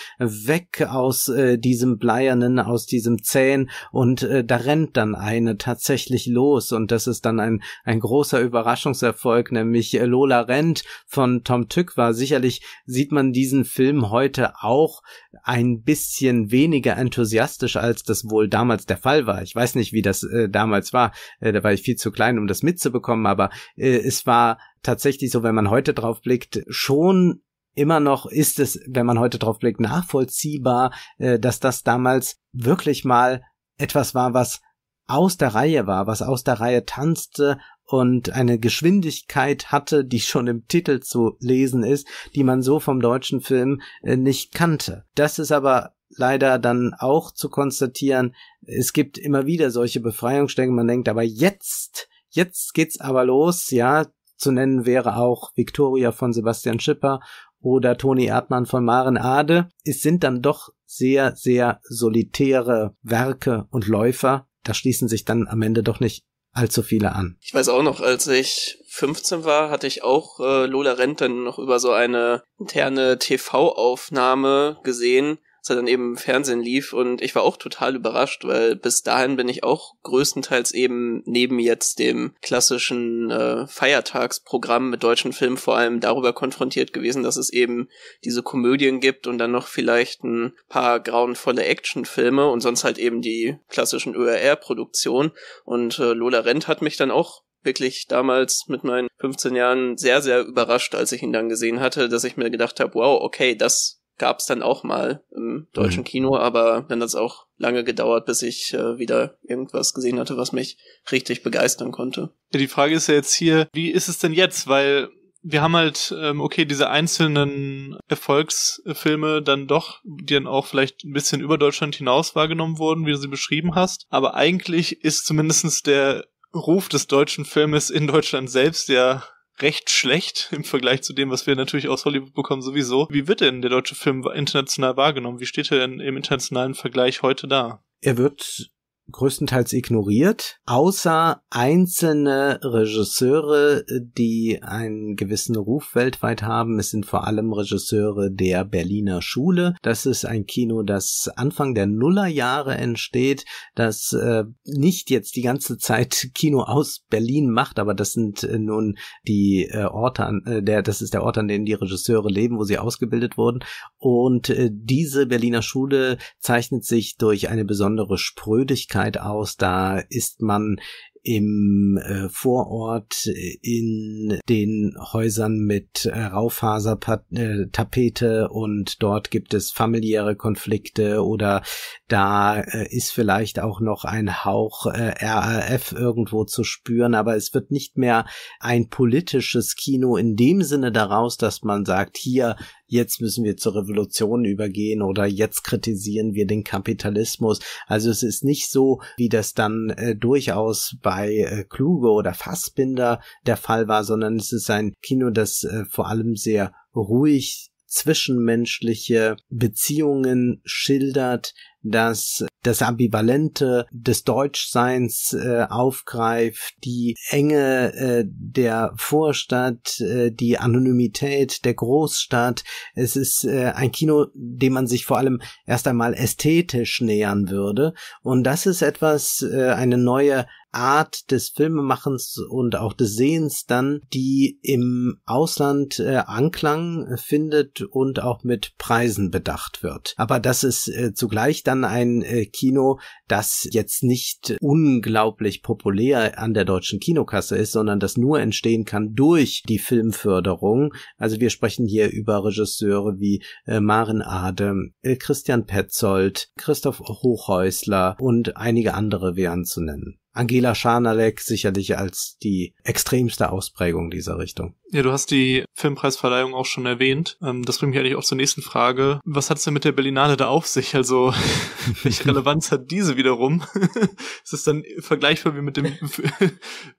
weg aus äh, diesem Bleiernen, aus diesem Zähen und äh, da rennt dann eine tatsächlich los und das ist dann ein, ein großer Überraschungserfolg, nämlich äh, Lola rennt von Tom Tück war. Sicherlich sieht man diesen Film heute auch ein bisschen weniger enthusiastisch, als das wohl damals der Fall war. Ich weiß nicht, wie das äh, damals war, äh, da war ich viel zu klein, um das mitzubekommen, aber äh, es war tatsächlich so, wenn man heute drauf blickt, schon immer noch ist es, wenn man heute drauf blickt, nachvollziehbar, äh, dass das damals wirklich mal etwas war, was aus der Reihe war, was aus der Reihe tanzte und eine Geschwindigkeit hatte, die schon im Titel zu lesen ist, die man so vom deutschen Film äh, nicht kannte. Das ist aber leider dann auch zu konstatieren, es gibt immer wieder solche Befreiungsstänge, man denkt, aber jetzt, jetzt geht's aber los, ja, zu nennen wäre auch Victoria von Sebastian Schipper oder Toni Erdmann von Maren Ade. Es sind dann doch sehr, sehr solitäre Werke und Läufer. Da schließen sich dann am Ende doch nicht allzu viele an. Ich weiß auch noch, als ich 15 war, hatte ich auch äh, Lola Renten noch über so eine interne TV-Aufnahme gesehen, es dann eben im Fernsehen lief und ich war auch total überrascht, weil bis dahin bin ich auch größtenteils eben neben jetzt dem klassischen äh, Feiertagsprogramm mit deutschen Filmen vor allem darüber konfrontiert gewesen, dass es eben diese Komödien gibt und dann noch vielleicht ein paar grauenvolle Actionfilme und sonst halt eben die klassischen ÖRR-Produktionen und äh, Lola Rent hat mich dann auch wirklich damals mit meinen 15 Jahren sehr, sehr überrascht, als ich ihn dann gesehen hatte, dass ich mir gedacht habe, wow, okay, das gab es dann auch mal im deutschen mhm. Kino, aber dann hat es auch lange gedauert, bis ich äh, wieder irgendwas gesehen hatte, was mich richtig begeistern konnte. Ja, die Frage ist ja jetzt hier, wie ist es denn jetzt? Weil wir haben halt, ähm, okay, diese einzelnen Erfolgsfilme dann doch, die dann auch vielleicht ein bisschen über Deutschland hinaus wahrgenommen wurden, wie du sie beschrieben hast. Aber eigentlich ist zumindestens der Ruf des deutschen Filmes in Deutschland selbst ja recht schlecht im Vergleich zu dem, was wir natürlich aus Hollywood bekommen sowieso. Wie wird denn der deutsche Film international wahrgenommen? Wie steht er denn im internationalen Vergleich heute da? Er wird größtenteils ignoriert, außer einzelne Regisseure, die einen gewissen Ruf weltweit haben. Es sind vor allem Regisseure der Berliner Schule. Das ist ein Kino, das Anfang der Nullerjahre entsteht, das äh, nicht jetzt die ganze Zeit Kino aus Berlin macht, aber das sind äh, nun die äh, Orte, an, äh, der, das ist der Ort, an dem die Regisseure leben, wo sie ausgebildet wurden. Und äh, diese Berliner Schule zeichnet sich durch eine besondere Sprödigkeit Tätigkeit aus. Da ist man im äh, Vorort äh, in den Häusern mit äh, Raufasertapete äh, und dort gibt es familiäre Konflikte oder da äh, ist vielleicht auch noch ein Hauch äh, RAF irgendwo zu spüren, aber es wird nicht mehr ein politisches Kino in dem Sinne daraus, dass man sagt, hier jetzt müssen wir zur Revolution übergehen oder jetzt kritisieren wir den Kapitalismus. Also es ist nicht so, wie das dann äh, durchaus bei äh, Kluge oder Fassbinder der Fall war, sondern es ist ein Kino, das äh, vor allem sehr ruhig zwischenmenschliche Beziehungen schildert, das das Ambivalente des Deutschseins äh, aufgreift, die Enge äh, der Vorstadt, äh, die Anonymität der Großstadt. Es ist äh, ein Kino, dem man sich vor allem erst einmal ästhetisch nähern würde. Und das ist etwas, äh, eine neue Art des Filmemachens und auch des Sehens dann, die im Ausland äh, Anklang findet und auch mit Preisen bedacht wird. Aber das ist äh, zugleich dann an ein äh, Kino, das jetzt nicht unglaublich populär an der deutschen Kinokasse ist, sondern das nur entstehen kann durch die Filmförderung. Also wir sprechen hier über Regisseure wie äh, Maren Adem, äh, Christian Petzold, Christoph Hochhäusler und einige andere wären zu nennen. Angela Scharnalek sicherlich als die extremste Ausprägung dieser Richtung. Ja, du hast die Filmpreisverleihung auch schon erwähnt. Ähm, das bringt mich eigentlich auch zur nächsten Frage. Was hat es denn mit der Berlinale da auf sich? Also, welche Relevanz hat diese wiederum? Ist es dann vergleichbar wie mit dem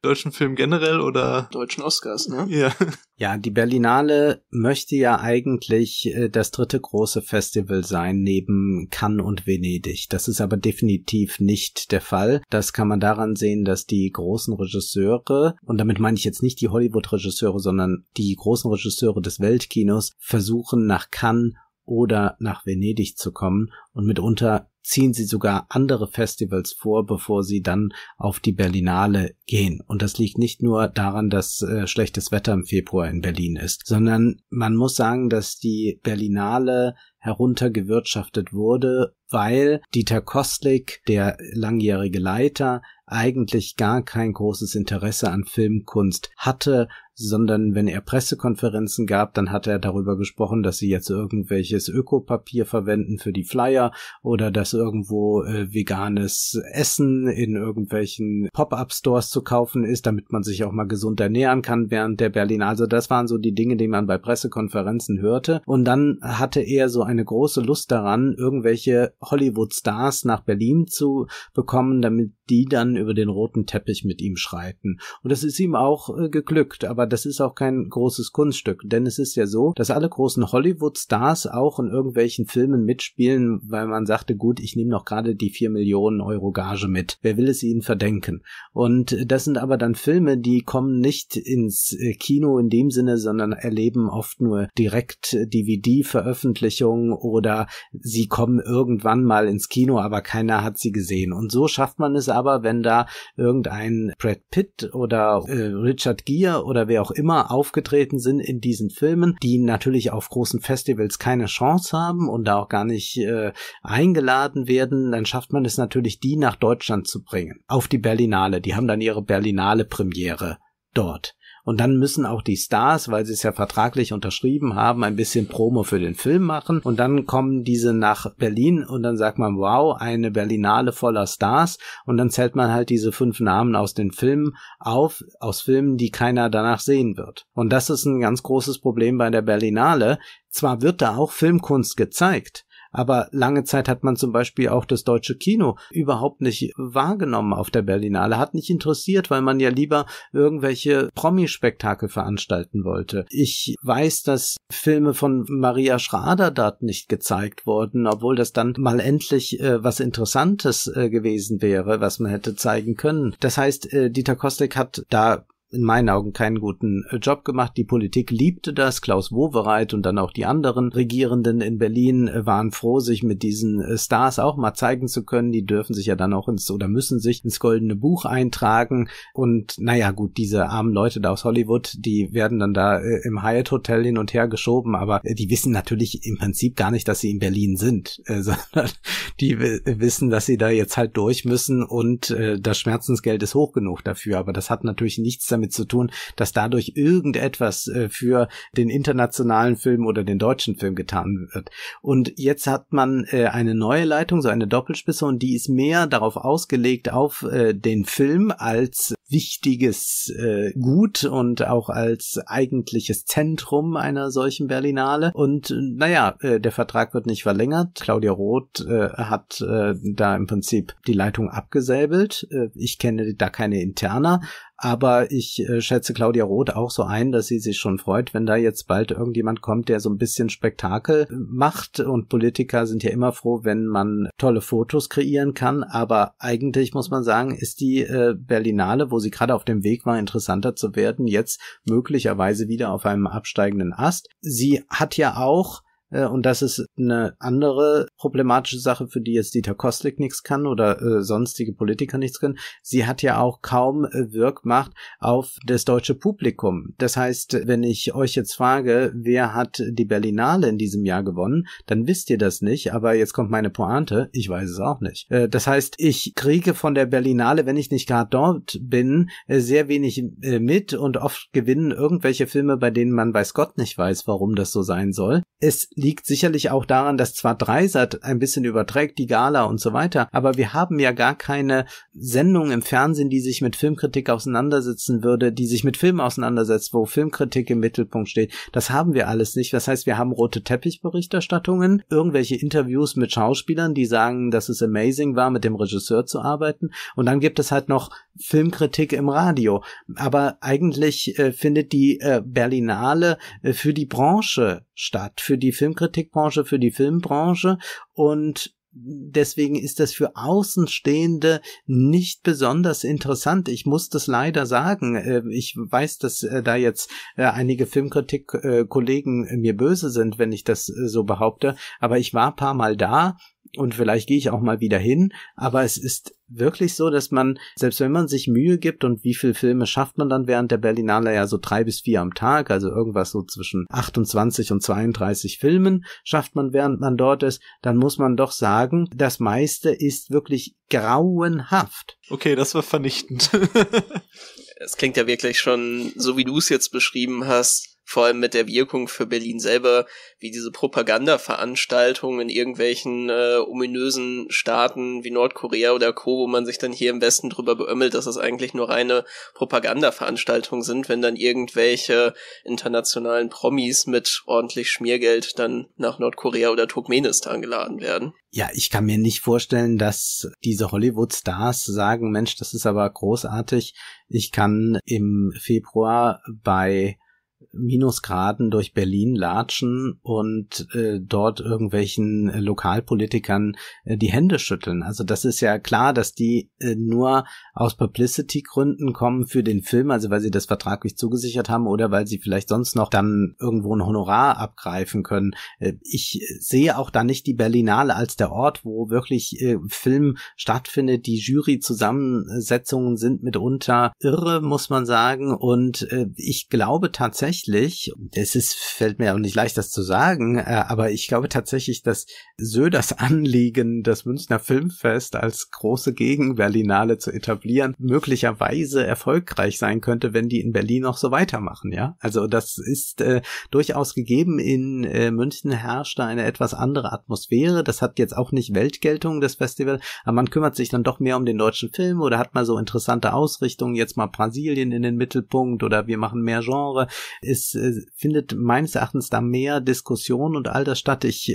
deutschen Film generell oder? Deutschen Oscars, ne? Ja. Ja, die Berlinale möchte ja eigentlich äh, das dritte große Festival sein, neben Cannes und Venedig. Das ist aber definitiv nicht der Fall. Das kann man daran daran sehen, dass die großen Regisseure, und damit meine ich jetzt nicht die Hollywood-Regisseure, sondern die großen Regisseure des Weltkinos, versuchen nach Cannes oder nach Venedig zu kommen und mitunter ziehen sie sogar andere Festivals vor, bevor sie dann auf die Berlinale gehen. Und das liegt nicht nur daran, dass äh, schlechtes Wetter im Februar in Berlin ist, sondern man muss sagen, dass die Berlinale heruntergewirtschaftet wurde, weil Dieter Kostlik, der langjährige Leiter, eigentlich gar kein großes Interesse an Filmkunst hatte sondern wenn er Pressekonferenzen gab, dann hat er darüber gesprochen, dass sie jetzt irgendwelches Ökopapier verwenden für die Flyer oder dass irgendwo äh, veganes Essen in irgendwelchen Pop-up-Stores zu kaufen ist, damit man sich auch mal gesund ernähren kann während der Berlin. Also das waren so die Dinge, die man bei Pressekonferenzen hörte. Und dann hatte er so eine große Lust daran, irgendwelche Hollywood-Stars nach Berlin zu bekommen, damit die dann über den roten Teppich mit ihm schreiten. Und das ist ihm auch äh, geglückt, aber das ist auch kein großes Kunststück, denn es ist ja so, dass alle großen Hollywood-Stars auch in irgendwelchen Filmen mitspielen, weil man sagte, gut, ich nehme noch gerade die vier Millionen Euro Gage mit. Wer will es ihnen verdenken? Und äh, das sind aber dann Filme, die kommen nicht ins äh, Kino in dem Sinne, sondern erleben oft nur direkt äh, DVD-Veröffentlichung oder sie kommen irgendwann mal ins Kino, aber keiner hat sie gesehen. Und so schafft man es aber, wenn da irgendein Brad Pitt oder äh, Richard Gere oder wer wir auch immer aufgetreten sind in diesen Filmen, die natürlich auf großen Festivals keine Chance haben und da auch gar nicht äh, eingeladen werden, dann schafft man es natürlich, die nach Deutschland zu bringen. Auf die Berlinale. Die haben dann ihre Berlinale Premiere dort. Und dann müssen auch die Stars, weil sie es ja vertraglich unterschrieben haben, ein bisschen Promo für den Film machen. Und dann kommen diese nach Berlin und dann sagt man, wow, eine Berlinale voller Stars. Und dann zählt man halt diese fünf Namen aus den Filmen auf, aus Filmen, die keiner danach sehen wird. Und das ist ein ganz großes Problem bei der Berlinale. Zwar wird da auch Filmkunst gezeigt, aber lange Zeit hat man zum Beispiel auch das deutsche Kino überhaupt nicht wahrgenommen auf der Berlinale, hat nicht interessiert, weil man ja lieber irgendwelche Promispektakel veranstalten wollte. Ich weiß, dass Filme von Maria Schrader dort nicht gezeigt wurden, obwohl das dann mal endlich äh, was Interessantes äh, gewesen wäre, was man hätte zeigen können. Das heißt, äh, Dieter Kostek hat da in meinen Augen keinen guten äh, Job gemacht. Die Politik liebte das. Klaus Wowereit und dann auch die anderen Regierenden in Berlin äh, waren froh, sich mit diesen äh, Stars auch mal zeigen zu können. Die dürfen sich ja dann auch ins oder müssen sich ins goldene Buch eintragen. Und naja, gut, diese armen Leute da aus Hollywood, die werden dann da im Hyatt Hotel hin und her geschoben, aber die wissen natürlich im Prinzip gar nicht, dass sie in Berlin sind, sondern die wissen, dass sie da jetzt halt durch müssen und das Schmerzensgeld ist hoch genug dafür. Aber das hat natürlich nichts damit zu tun, dass dadurch irgendetwas äh, für den internationalen Film oder den deutschen Film getan wird. Und jetzt hat man äh, eine neue Leitung, so eine Doppelspitze, und die ist mehr darauf ausgelegt, auf äh, den Film als wichtiges äh, Gut und auch als eigentliches Zentrum einer solchen Berlinale. Und äh, naja, äh, der Vertrag wird nicht verlängert. Claudia Roth äh, hat äh, da im Prinzip die Leitung abgesäbelt. Äh, ich kenne da keine Interna, aber ich äh, schätze Claudia Roth auch so ein, dass sie sich schon freut, wenn da jetzt bald irgendjemand kommt, der so ein bisschen Spektakel äh, macht. Und Politiker sind ja immer froh, wenn man tolle Fotos kreieren kann. Aber eigentlich muss man sagen, ist die äh, Berlinale, wo sie gerade auf dem Weg war, interessanter zu werden, jetzt möglicherweise wieder auf einem absteigenden Ast. Sie hat ja auch äh, und das ist eine andere problematische Sache, für die jetzt Dieter Kostlik nichts kann oder äh, sonstige Politiker nichts können. Sie hat ja auch kaum äh, Wirkmacht auf das deutsche Publikum. Das heißt, wenn ich euch jetzt frage, wer hat die Berlinale in diesem Jahr gewonnen, dann wisst ihr das nicht. Aber jetzt kommt meine Pointe. Ich weiß es auch nicht. Äh, das heißt, ich kriege von der Berlinale, wenn ich nicht gerade dort bin, äh, sehr wenig äh, mit und oft gewinnen irgendwelche Filme, bei denen man weiß Gott nicht weiß, warum das so sein soll. Es liegt sicherlich auch daran, dass zwar Dreisat ein bisschen überträgt, die Gala und so weiter, aber wir haben ja gar keine Sendung im Fernsehen, die sich mit Filmkritik auseinandersetzen würde, die sich mit Filmen auseinandersetzt, wo Filmkritik im Mittelpunkt steht. Das haben wir alles nicht. Das heißt, wir haben rote Teppichberichterstattungen, irgendwelche Interviews mit Schauspielern, die sagen, dass es amazing war, mit dem Regisseur zu arbeiten. Und dann gibt es halt noch Filmkritik im Radio. Aber eigentlich äh, findet die äh, Berlinale äh, für die Branche statt, für die Film Filmkritikbranche für die Filmbranche und deswegen ist das für Außenstehende nicht besonders interessant. Ich muss das leider sagen. Äh, ich weiß, dass äh, da jetzt äh, einige Filmkritikkollegen mir böse sind, wenn ich das so behaupte, aber ich war paar Mal da und vielleicht gehe ich auch mal wieder hin, aber es ist wirklich so, dass man, selbst wenn man sich Mühe gibt und wie viele Filme schafft man dann während der Berlinale ja so drei bis vier am Tag, also irgendwas so zwischen 28 und 32 Filmen schafft man, während man dort ist, dann muss man doch sagen, das meiste ist wirklich grauenhaft. Okay, das war vernichtend. Es klingt ja wirklich schon, so wie du es jetzt beschrieben hast, vor allem mit der Wirkung für Berlin selber, wie diese Propagandaveranstaltungen in irgendwelchen äh, ominösen Staaten wie Nordkorea oder Co., wo man sich dann hier im Westen drüber beömmelt, dass das eigentlich nur reine Propagandaveranstaltungen sind, wenn dann irgendwelche internationalen Promis mit ordentlich Schmiergeld dann nach Nordkorea oder Turkmenistan geladen werden. Ja, ich kann mir nicht vorstellen, dass diese Hollywood-Stars sagen, Mensch, das ist aber großartig. Ich kann im Februar bei Minusgraden durch Berlin latschen und äh, dort irgendwelchen äh, Lokalpolitikern äh, die Hände schütteln. Also das ist ja klar, dass die äh, nur aus Publicity-Gründen kommen für den Film, also weil sie das vertraglich zugesichert haben oder weil sie vielleicht sonst noch dann irgendwo ein Honorar abgreifen können. Äh, ich sehe auch da nicht die Berlinale als der Ort, wo wirklich äh, Film stattfindet. Die Jury-Zusammensetzungen sind mitunter irre, muss man sagen. Und äh, ich glaube tatsächlich, tatsächlich, es ist, fällt mir auch nicht leicht, das zu sagen, äh, aber ich glaube tatsächlich, dass Söders Anliegen, das Münchner Filmfest als große Gegenberlinale zu etablieren, möglicherweise erfolgreich sein könnte, wenn die in Berlin noch so weitermachen, ja? Also das ist äh, durchaus gegeben. In äh, München herrscht da eine etwas andere Atmosphäre. Das hat jetzt auch nicht Weltgeltung, das Festival, aber man kümmert sich dann doch mehr um den deutschen Film oder hat mal so interessante Ausrichtungen, jetzt mal Brasilien in den Mittelpunkt oder wir machen mehr Genre es äh, findet meines Erachtens da mehr Diskussion und all das statt. Ich äh,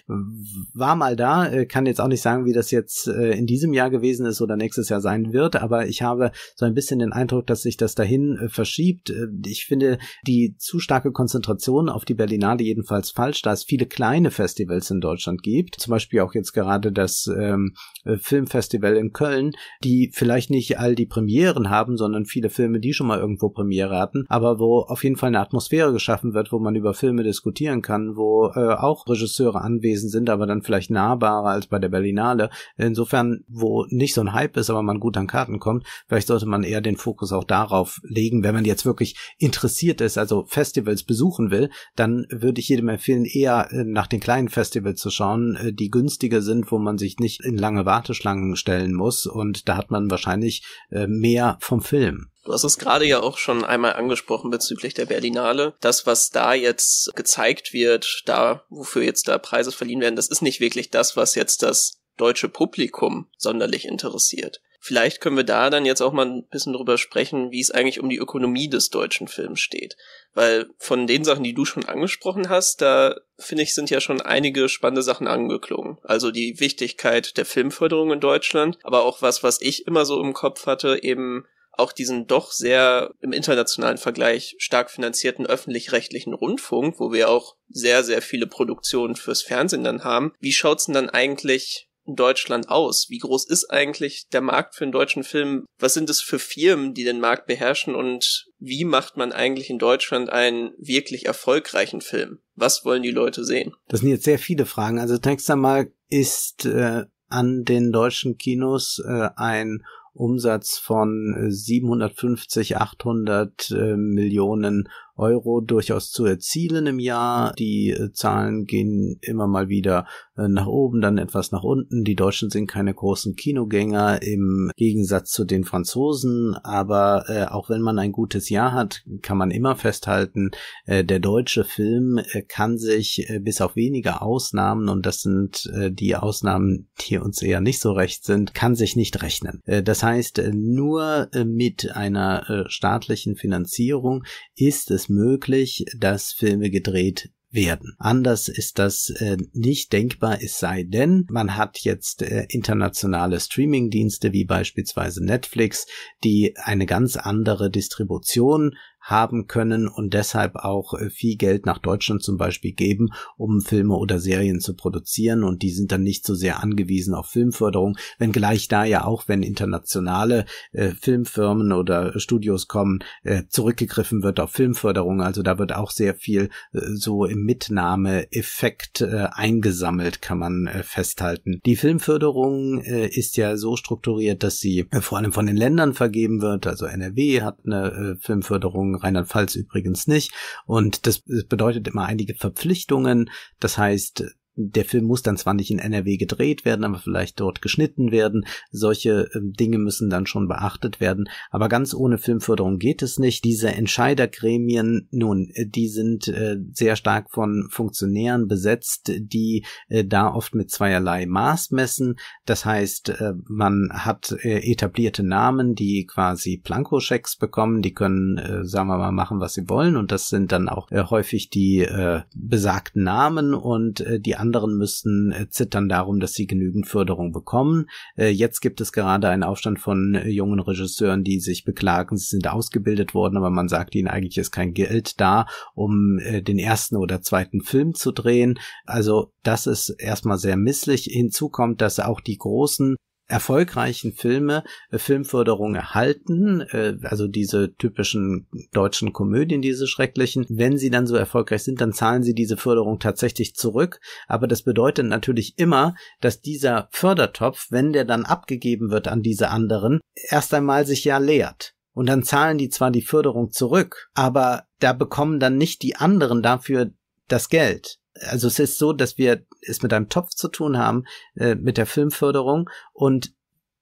war mal da, äh, kann jetzt auch nicht sagen, wie das jetzt äh, in diesem Jahr gewesen ist oder nächstes Jahr sein wird, aber ich habe so ein bisschen den Eindruck, dass sich das dahin äh, verschiebt. Äh, ich finde die zu starke Konzentration auf die Berlinale jedenfalls falsch, da es viele kleine Festivals in Deutschland gibt, zum Beispiel auch jetzt gerade das ähm, Filmfestival in Köln, die vielleicht nicht all die Premieren haben, sondern viele Filme, die schon mal irgendwo Premiere hatten, aber wo auf jeden Fall eine Atmosphäre Atmosphäre geschaffen wird, wo man über Filme diskutieren kann, wo äh, auch Regisseure anwesend sind, aber dann vielleicht nahbarer als bei der Berlinale. Insofern, wo nicht so ein Hype ist, aber man gut an Karten kommt, vielleicht sollte man eher den Fokus auch darauf legen, wenn man jetzt wirklich interessiert ist, also Festivals besuchen will, dann würde ich jedem empfehlen, eher äh, nach den kleinen Festivals zu schauen, äh, die günstiger sind, wo man sich nicht in lange Warteschlangen stellen muss und da hat man wahrscheinlich äh, mehr vom Film. Du hast es gerade ja auch schon einmal angesprochen bezüglich der Berlinale. Das, was da jetzt gezeigt wird, da, wofür jetzt da Preise verliehen werden, das ist nicht wirklich das, was jetzt das deutsche Publikum sonderlich interessiert. Vielleicht können wir da dann jetzt auch mal ein bisschen drüber sprechen, wie es eigentlich um die Ökonomie des deutschen Films steht. Weil von den Sachen, die du schon angesprochen hast, da finde ich, sind ja schon einige spannende Sachen angeklungen. Also die Wichtigkeit der Filmförderung in Deutschland, aber auch was, was ich immer so im Kopf hatte, eben auch diesen doch sehr im internationalen Vergleich stark finanzierten öffentlich-rechtlichen Rundfunk, wo wir auch sehr, sehr viele Produktionen fürs Fernsehen dann haben. Wie schaut's denn dann eigentlich in Deutschland aus? Wie groß ist eigentlich der Markt für einen deutschen Film? Was sind es für Firmen, die den Markt beherrschen und wie macht man eigentlich in Deutschland einen wirklich erfolgreichen Film? Was wollen die Leute sehen? Das sind jetzt sehr viele Fragen. Also zunächst einmal ist äh, an den deutschen Kinos äh, ein Umsatz von 750, äh, 800 äh, Millionen Euro durchaus zu erzielen im Jahr. Die äh, Zahlen gehen immer mal wieder äh, nach oben, dann etwas nach unten. Die Deutschen sind keine großen Kinogänger im Gegensatz zu den Franzosen, aber äh, auch wenn man ein gutes Jahr hat, kann man immer festhalten, äh, der deutsche Film äh, kann sich äh, bis auf wenige Ausnahmen, und das sind die Ausnahmen, die uns eher nicht so recht sind, kann sich nicht rechnen. das heißt, nur mit einer staatlichen Finanzierung ist es es möglich, dass Filme gedreht werden. Anders ist das äh, nicht denkbar, es sei denn, man hat jetzt äh, internationale Streamingdienste wie beispielsweise Netflix, die eine ganz andere Distribution haben können und deshalb auch äh, viel Geld nach Deutschland zum Beispiel geben, um Filme oder Serien zu produzieren und die sind dann nicht so sehr angewiesen auf Filmförderung, wenngleich da ja auch, wenn internationale äh, Filmfirmen oder Studios kommen, äh, zurückgegriffen wird auf Filmförderung, also da wird auch sehr viel äh, so im Mitnahmeeffekt äh, eingesammelt, kann man äh, festhalten. Die Filmförderung ist ja so strukturiert, dass sie vor allem von den Ländern vergeben wird, also NRW hat eine Filmförderung Rheinland-Pfalz übrigens nicht. Und das bedeutet immer einige Verpflichtungen. Das heißt, der Film muss dann zwar nicht in NRW gedreht werden, aber vielleicht dort geschnitten werden. Solche äh, Dinge müssen dann schon beachtet werden. Aber ganz ohne Filmförderung geht es nicht. Diese Entscheidergremien, nun, äh, die sind äh, sehr stark von Funktionären besetzt, die äh, da oft mit zweierlei Maß messen. Das heißt, äh, man hat äh, etablierte Namen, die quasi Plankoschecks bekommen. Die können, sagen wir mal, machen, was sie wollen. Und das sind dann auch häufig die besagten Namen und die anderen müssten äh, zittern darum, dass sie genügend Förderung bekommen. Äh, jetzt gibt es gerade einen Aufstand von äh, jungen Regisseuren, die sich beklagen, sie sind ausgebildet worden, aber man sagt ihnen eigentlich ist kein Geld da, um äh, den ersten oder zweiten Film zu drehen. Also das ist erstmal sehr misslich. Hinzu kommt, dass auch die großen erfolgreichen Filme äh, Filmförderung erhalten, äh, also diese typischen deutschen Komödien, diese schrecklichen. Wenn sie dann so erfolgreich sind, dann zahlen sie diese Förderung tatsächlich zurück. Aber das bedeutet natürlich immer, dass dieser Fördertopf, wenn der dann abgegeben wird an diese anderen, erst einmal sich ja leert. Und dann zahlen die zwar die Förderung zurück, aber da bekommen dann nicht die anderen dafür das Geld also es ist so, dass wir es mit einem Topf zu tun haben, äh, mit der Filmförderung und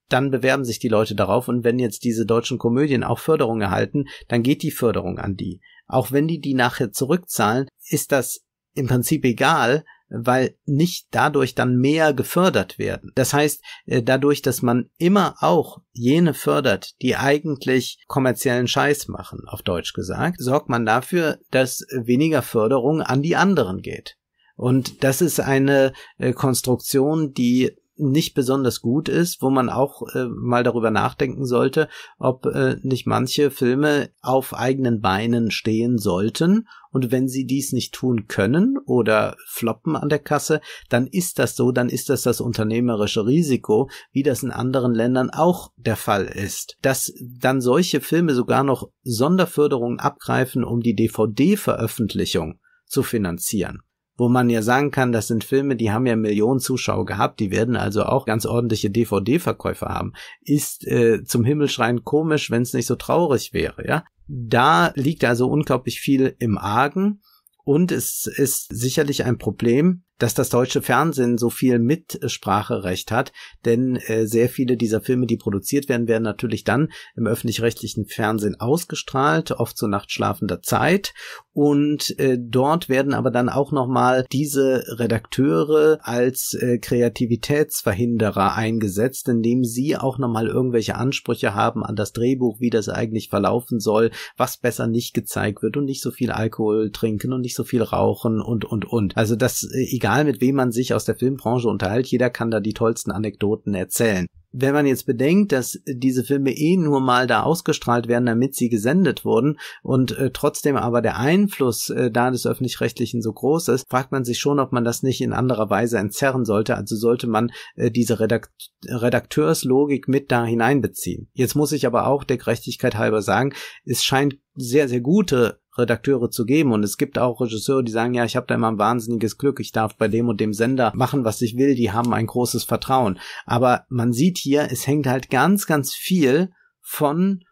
dann bewerben sich die Leute darauf und wenn jetzt diese deutschen Komödien auch Förderung erhalten, dann geht die Förderung an die. Auch wenn die die nachher zurückzahlen, ist das im Prinzip egal, weil nicht dadurch dann mehr gefördert werden. Das heißt, äh, dadurch, dass man immer auch jene fördert, die eigentlich kommerziellen Scheiß machen, auf Deutsch gesagt, sorgt man dafür, dass weniger Förderung an die anderen geht. Und das ist eine äh, Konstruktion, die nicht besonders gut ist, wo man auch äh, mal darüber nachdenken sollte, ob äh, nicht manche Filme auf eigenen Beinen stehen sollten. Und wenn sie dies nicht tun können oder floppen an der Kasse, dann ist das so, dann ist das das unternehmerische Risiko, wie das in anderen Ländern auch der Fall ist. Dass dann solche Filme sogar noch Sonderförderungen abgreifen, um die DVD-Veröffentlichung zu finanzieren wo man ja sagen kann, das sind Filme, die haben ja Millionen Zuschauer gehabt, die werden also auch ganz ordentliche DVD-Verkäufe haben, ist äh, zum Himmelschreien komisch, wenn es nicht so traurig wäre, ja. Da liegt also unglaublich viel im Argen und es ist sicherlich ein Problem, dass das deutsche Fernsehen so viel Mitspracherecht hat, denn äh, sehr viele dieser Filme, die produziert werden, werden natürlich dann im öffentlich-rechtlichen Fernsehen ausgestrahlt, oft zu nachtschlafender Zeit und äh, dort werden aber dann auch nochmal diese Redakteure als äh, Kreativitätsverhinderer eingesetzt, indem sie auch nochmal irgendwelche Ansprüche haben an das Drehbuch, wie das eigentlich verlaufen soll, was besser nicht gezeigt wird und nicht so viel Alkohol trinken und nicht so viel rauchen und, und, und. Also das, äh, egal egal mit wem man sich aus der Filmbranche unterhält, jeder kann da die tollsten Anekdoten erzählen. Wenn man jetzt bedenkt, dass diese Filme eh nur mal da ausgestrahlt werden, damit sie gesendet wurden und äh, trotzdem aber der Einfluss äh, da des öffentlich-rechtlichen so groß ist, fragt man sich schon, ob man das nicht in anderer Weise entzerren sollte. Also sollte man äh, diese Redakt Redakteurslogik mit da hineinbeziehen. Jetzt muss ich aber auch der Gerechtigkeit halber sagen, es scheint sehr, sehr gute Redakteure zu geben. Und es gibt auch Regisseure, die sagen, ja, ich habe da immer ein wahnsinniges Glück, ich darf bei dem und dem Sender machen, was ich will, die haben ein großes Vertrauen. Aber man sieht hier, es hängt halt ganz, ganz viel von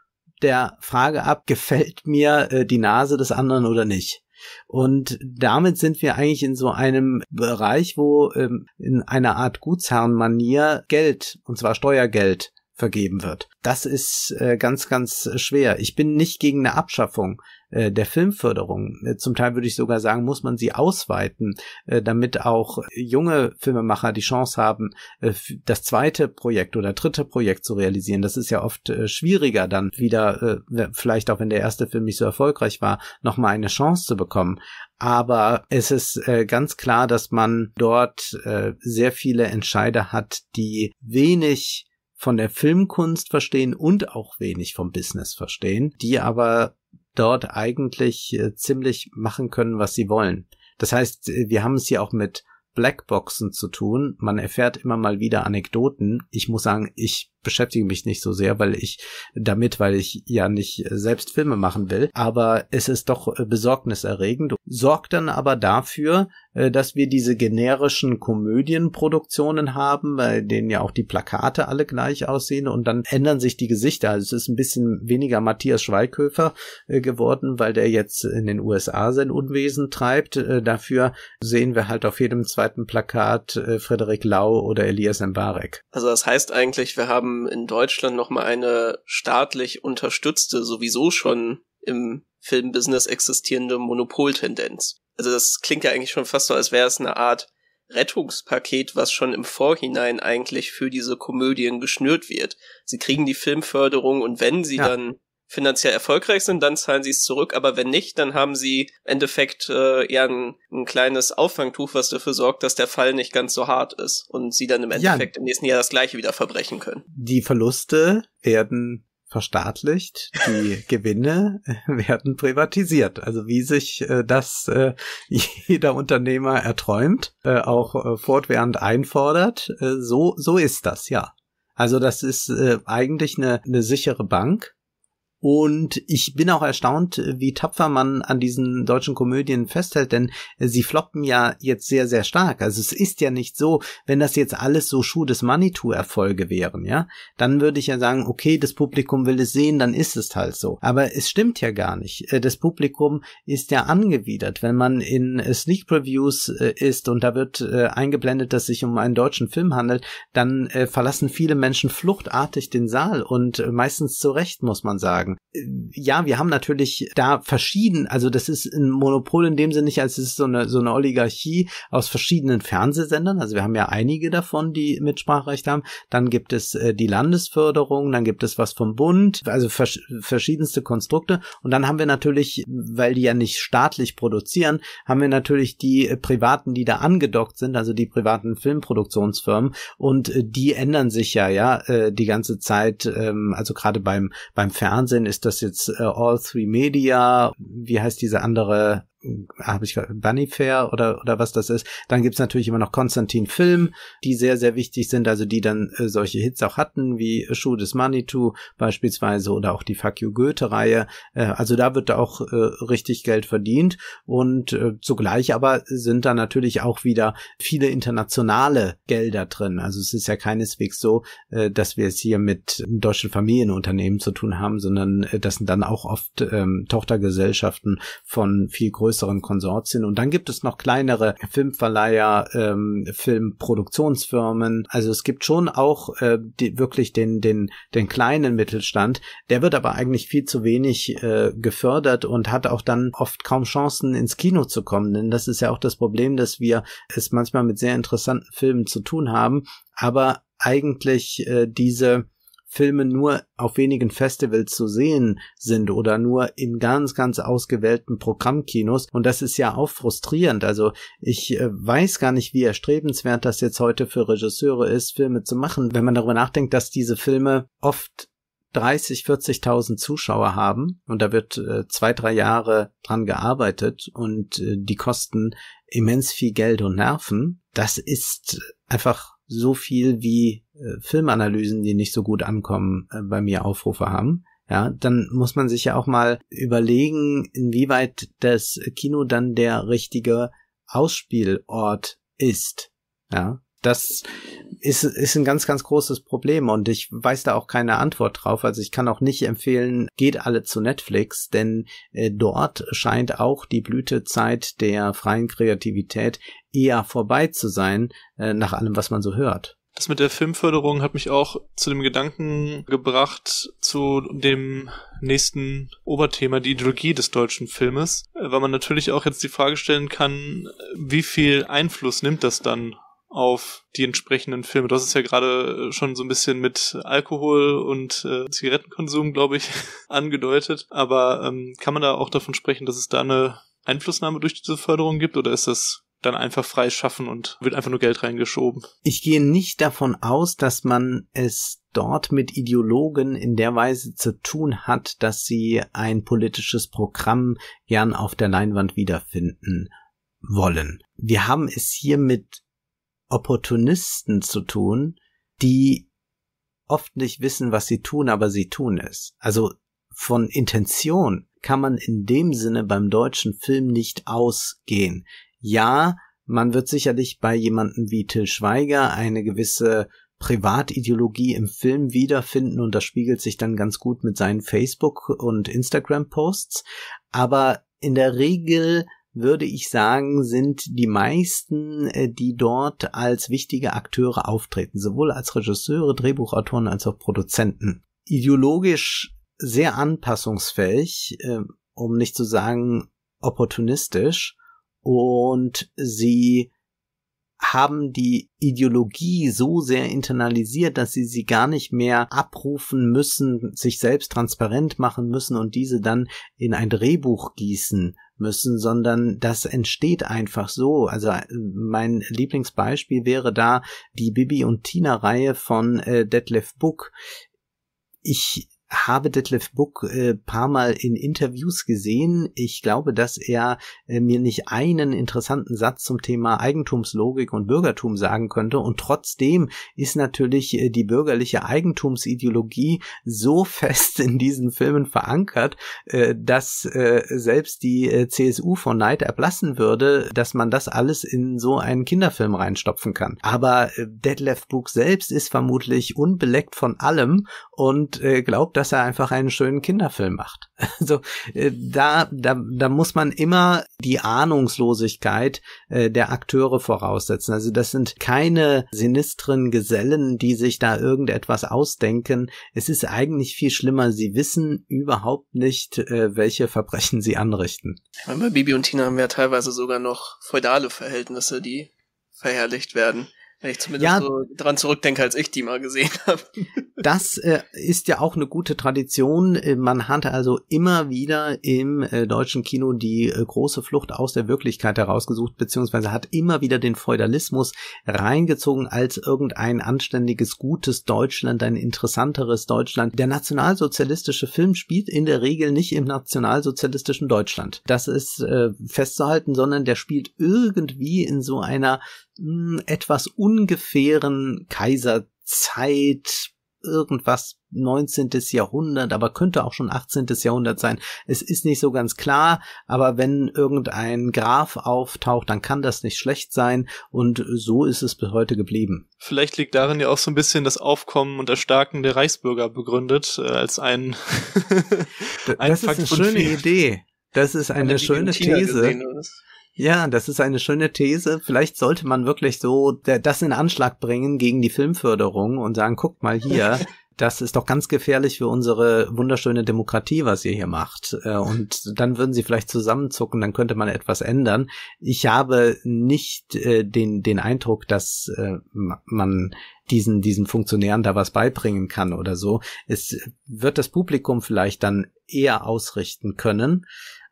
der Frage ab, gefällt mir äh, die Nase des anderen oder nicht. Und damit sind wir eigentlich in so einem Bereich, wo ähm, in einer Art Gutsherrenmanier Geld, und zwar Steuergeld, vergeben wird. Das ist äh, ganz, ganz schwer. Ich bin nicht gegen eine Abschaffung. Äh, der Filmförderung. Äh, zum Teil würde ich sogar sagen, muss man sie ausweiten, äh, damit auch junge Filmemacher die Chance haben, das zweite Projekt oder dritte Projekt zu realisieren. Das ist ja oft schwieriger dann wieder, vielleicht auch wenn der erste Film nicht so erfolgreich war, nochmal eine Chance zu bekommen. Aber es ist ganz klar, dass man dort sehr viele Entscheider hat, die wenig von der Filmkunst verstehen und auch wenig vom Business verstehen, die aber dort eigentlich äh, ziemlich machen können, was sie wollen. Das heißt, äh, wir haben es hier auch mit Blackboxen zu tun. Man erfährt immer mal wieder Anekdoten. Ich muss sagen, ich beschäftige mich nicht so sehr, weil ich damit, weil ich ja nicht äh, selbst Filme machen will. Aber es ist doch besorgniserregend. Sorgt dann aber dafür, äh, dass wir diese generischen Komödienproduktionen haben, bei denen ja auch die Plakate alle gleich aussehen und dann ändern sich die Gesichter. Also es ist ein bisschen weniger Matthias Schweighöfer äh, geworden, weil der jetzt in den USA sein Unwesen treibt. Äh, dafür sehen wir halt auf jedem zweiten Plakat Frederik Lau oder Elias Mbarek. Also das heißt eigentlich, wir haben in Deutschland nochmal eine staatlich unterstützte, sowieso schon im Filmbusiness existierende Monopoltendenz also das klingt ja eigentlich schon fast so, als wäre es eine Art Rettungspaket, was schon im Vorhinein eigentlich für diese Komödien geschnürt wird. Sie kriegen die Filmförderung und wenn sie ja. dann finanziell erfolgreich sind, dann zahlen sie es zurück, aber wenn nicht, dann haben sie im Endeffekt äh, eher ein, ein kleines Auffangtuch, was dafür sorgt, dass der Fall nicht ganz so hart ist und sie dann im Endeffekt ja. im nächsten Jahr das gleiche wieder verbrechen können. Die Verluste werden verstaatlicht, die Gewinne werden privatisiert. Also wie sich äh, das äh, jeder Unternehmer erträumt, äh, auch äh, fortwährend einfordert, äh, so so ist das ja. Also das ist äh, eigentlich eine, eine sichere Bank, und ich bin auch erstaunt, wie tapfer man an diesen deutschen Komödien festhält, denn sie floppen ja jetzt sehr, sehr stark. Also es ist ja nicht so, wenn das jetzt alles so Schuh des Manitou-Erfolge wären, ja, dann würde ich ja sagen, okay, das Publikum will es sehen, dann ist es halt so. Aber es stimmt ja gar nicht. Äh, das Publikum ist ja angewidert. Wenn man in äh, Sneak Previews äh, ist und da wird eingeblendet, dass es sich um einen deutschen Film handelt, dann verlassen viele Menschen fluchtartig den Saal und meistens zu Recht, muss man sagen sagen. Ja, wir haben natürlich da verschieden, also das ist ein Monopol in dem Sinne nicht, als es ist so eine, so eine Oligarchie aus verschiedenen Fernsehsendern. Also wir haben ja einige davon, die Mitspracherecht haben. Dann gibt es äh, die Landesförderung, dann gibt es was vom Bund, also vers verschiedenste Konstrukte. Und dann haben wir natürlich, weil die ja nicht staatlich produzieren, haben wir natürlich die äh, privaten, die da angedockt sind, also die privaten Filmproduktionsfirmen. Und äh, die ändern sich ja, ja, äh, die ganze Zeit, ähm, also gerade beim, beim Fernsehen Wahnsinn ist das jetzt äh, All Three Media, wie heißt diese andere habe ich Bunny Fair oder oder was das ist. Dann gibt's natürlich immer noch Konstantin Film, die sehr sehr wichtig sind, also die dann äh, solche Hits auch hatten wie Schuh des Manitou beispielsweise oder auch die Fuck You Goethe Reihe. Äh, also da wird auch äh, richtig Geld verdient und äh, zugleich aber sind da natürlich auch wieder viele internationale Gelder drin. Also es ist ja keineswegs so, äh, dass wir es hier mit deutschen Familienunternehmen zu tun haben, sondern äh, das sind dann auch oft ähm, Tochtergesellschaften von viel größeren größeren Konsortien. Und dann gibt es noch kleinere Filmverleiher, ähm, Filmproduktionsfirmen. Also es gibt schon auch äh, die, wirklich den, den, den kleinen Mittelstand. Der wird aber eigentlich viel zu wenig äh, gefördert und hat auch dann oft kaum Chancen, ins Kino zu kommen. Denn das ist ja auch das Problem, dass wir es manchmal mit sehr interessanten Filmen zu tun haben, aber eigentlich äh, diese Filme nur auf wenigen Festivals zu sehen sind oder nur in ganz, ganz ausgewählten Programmkinos. Und das ist ja auch frustrierend. Also ich äh, weiß gar nicht, wie erstrebenswert das jetzt heute für Regisseure ist, Filme zu machen, wenn man darüber nachdenkt, dass diese Filme oft 30, 40.000 Zuschauer haben und da wird äh, zwei, drei Jahre dran gearbeitet und äh, die kosten immens viel Geld und Nerven. Das ist einfach so viel wie äh, Filmanalysen, die nicht so gut ankommen, äh, bei mir Aufrufe haben. Ja, dann muss man sich ja auch mal überlegen, inwieweit das Kino dann der richtige Ausspielort ist. Ja, das ist, ist ein ganz, ganz großes Problem und ich weiß da auch keine Antwort drauf. Also ich kann auch nicht empfehlen, geht alle zu Netflix, denn äh, dort scheint auch die Blütezeit der freien Kreativität eher vorbei zu sein, äh, nach allem, was man so hört. Das mit der Filmförderung hat mich auch zu dem Gedanken gebracht, zu dem nächsten Oberthema, die Ideologie des deutschen Filmes, äh, weil man natürlich auch jetzt die Frage stellen kann, wie viel Einfluss nimmt das dann auf die entsprechenden Filme. Das ist ja gerade äh, schon so ein bisschen mit Alkohol und äh, Zigarettenkonsum, glaube ich, angedeutet. Aber ähm, kann man da auch davon sprechen, dass es da eine Einflussnahme durch diese Förderung gibt oder ist das dann einfach frei schaffen und wird einfach nur Geld reingeschoben. Ich gehe nicht davon aus, dass man es dort mit Ideologen in der Weise zu tun hat, dass sie ein politisches Programm gern auf der Leinwand wiederfinden wollen. Wir haben es hier mit Opportunisten zu tun, die oft nicht wissen, was sie tun, aber sie tun es. Also von Intention kann man in dem Sinne beim deutschen Film nicht ausgehen. Ja, man wird sicherlich bei jemandem wie Till Schweiger eine gewisse Privatideologie im Film wiederfinden und das spiegelt sich dann ganz gut mit seinen Facebook- und Instagram-Posts. Aber in der Regel würde ich sagen, sind die meisten, äh, die dort als wichtige Akteure auftreten, sowohl als Regisseure, Drehbuchautoren als auch Produzenten. Ideologisch sehr anpassungsfähig, äh, um nicht zu sagen opportunistisch, und sie haben die Ideologie so sehr internalisiert, dass sie sie gar nicht mehr abrufen müssen, sich selbst transparent machen müssen und diese dann in ein Drehbuch gießen müssen, sondern das entsteht einfach so. Also äh, mein Lieblingsbeispiel wäre da die Bibi und Tina Reihe von äh, Detlef Book. Ich habe Detlef Book äh, paar Mal in Interviews gesehen. Ich glaube, dass er äh, mir nicht einen interessanten Satz zum Thema Eigentumslogik und Bürgertum sagen könnte. Und trotzdem ist natürlich äh, die bürgerliche Eigentumsideologie so fest in diesen Filmen verankert, äh, dass äh, selbst die äh, CSU von Neid erblassen würde, dass man das alles in so einen Kinderfilm reinstopfen kann. Aber äh, Detlef Book selbst ist vermutlich unbeleckt von allem und äh, glaubt, dass er einfach einen schönen Kinderfilm macht. Also äh, da, da, da muss man immer die Ahnungslosigkeit äh, der Akteure voraussetzen. Also das sind keine sinistren Gesellen, die sich da irgendetwas ausdenken. Es ist eigentlich viel schlimmer. Sie wissen überhaupt nicht, äh, welche Verbrechen sie anrichten. Bei Bibi und Tina haben wir ja teilweise sogar noch feudale Verhältnisse, die verherrlicht werden. Wenn ich zumindest ja, so dran zurückdenke, als ich die mal gesehen habe. Das äh, ist ja auch eine gute Tradition. Äh, man hatte also immer wieder im äh, deutschen Kino die äh, große Flucht aus der Wirklichkeit herausgesucht, beziehungsweise hat immer wieder den Feudalismus reingezogen als irgendein anständiges, gutes Deutschland, ein interessanteres Deutschland. Der nationalsozialistische Film spielt in der Regel nicht im nationalsozialistischen Deutschland. Das ist äh, festzuhalten, sondern der spielt irgendwie in so einer etwas ungefähren Kaiserzeit, irgendwas 19. Jahrhundert, aber könnte auch schon 18. Jahrhundert sein. Es ist nicht so ganz klar, aber wenn irgendein Graf auftaucht, dann kann das nicht schlecht sein und so ist es bis heute geblieben. Vielleicht liegt darin ja auch so ein bisschen das Aufkommen und Erstarken der Reichsbürger begründet, äh, als ein, ein Das Fakt ist eine schöne Idee. Das ist eine, eine schöne These. Gesehen, ja, das ist eine schöne These. Vielleicht sollte man wirklich so das in Anschlag bringen gegen die Filmförderung und sagen, guckt mal hier, das ist doch ganz gefährlich für unsere wunderschöne Demokratie, was ihr hier macht. Äh, und dann würden sie vielleicht zusammenzucken, dann könnte man etwas ändern. Ich habe nicht äh, den, den Eindruck, dass äh, man diesen, diesen Funktionären da was beibringen kann oder so. Es wird das Publikum vielleicht dann eher ausrichten können.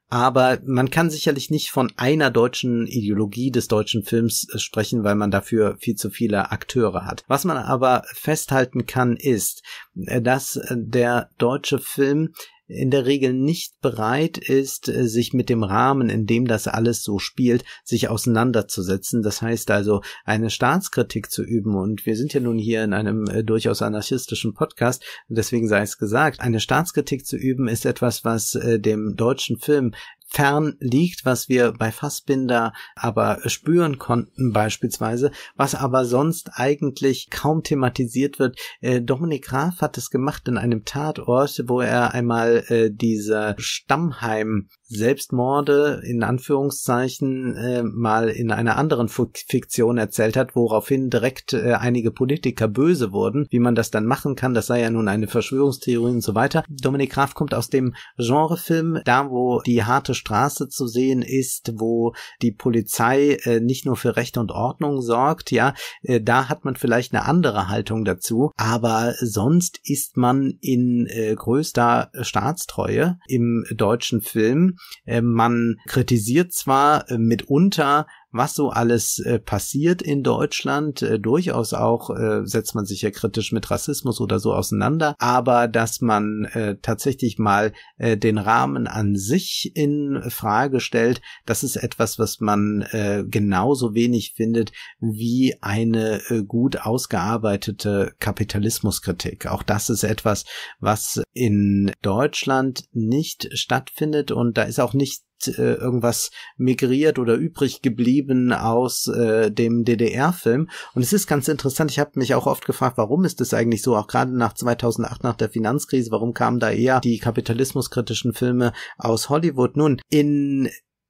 Aber man kann sicherlich nicht von einer deutschen Ideologie des deutschen Films äh, sprechen, weil man dafür viel zu viele Akteure hat. Was man aber festhalten kann, ist, äh, dass äh, der deutsche Film in der Regel nicht bereit ist, äh, sich mit dem Rahmen, in dem das alles so spielt, sich auseinanderzusetzen. Das heißt also, eine Staatskritik zu üben. Und wir sind ja nun hier in einem äh, durchaus anarchistischen Podcast. Deswegen sei es gesagt, eine Staatskritik zu üben ist etwas, was äh, dem deutschen Film fern liegt, was wir bei Fassbinder aber spüren konnten beispielsweise, was aber sonst eigentlich kaum thematisiert wird. Äh, Dominik Graf hat es gemacht in einem Tatort, wo er einmal äh, diese Stammheim Selbstmorde in Anführungszeichen äh, mal in einer anderen Fiktion erzählt hat, woraufhin direkt äh, einige Politiker böse wurden, wie man das dann machen kann, das sei ja nun eine Verschwörungstheorie und so weiter. Dominik Graf kommt aus dem Genrefilm, da wo die harte Straße zu sehen ist, wo die Polizei äh, nicht nur für Recht und Ordnung sorgt, ja, äh, da hat man vielleicht eine andere Haltung dazu, aber sonst ist man in äh, größter Staatstreue im deutschen Film ähm, man kritisiert zwar äh, mitunter was so alles äh, passiert in Deutschland. Äh, durchaus auch äh, setzt man sich ja kritisch mit Rassismus oder so auseinander, aber dass man äh, tatsächlich mal äh, den Rahmen an sich in Frage stellt, das ist etwas, was man äh, genauso wenig findet wie eine äh, gut ausgearbeitete Kapitalismuskritik. Auch das ist etwas, was in Deutschland nicht stattfindet und da ist auch nicht äh, irgendwas migriert oder übrig geblieben aus äh, dem DDR-Film. Und es ist ganz interessant, ich habe mich auch oft gefragt, warum ist das eigentlich so, auch gerade nach 2008, nach der Finanzkrise, warum kamen da eher die kapitalismuskritischen Filme aus Hollywood? Nun, in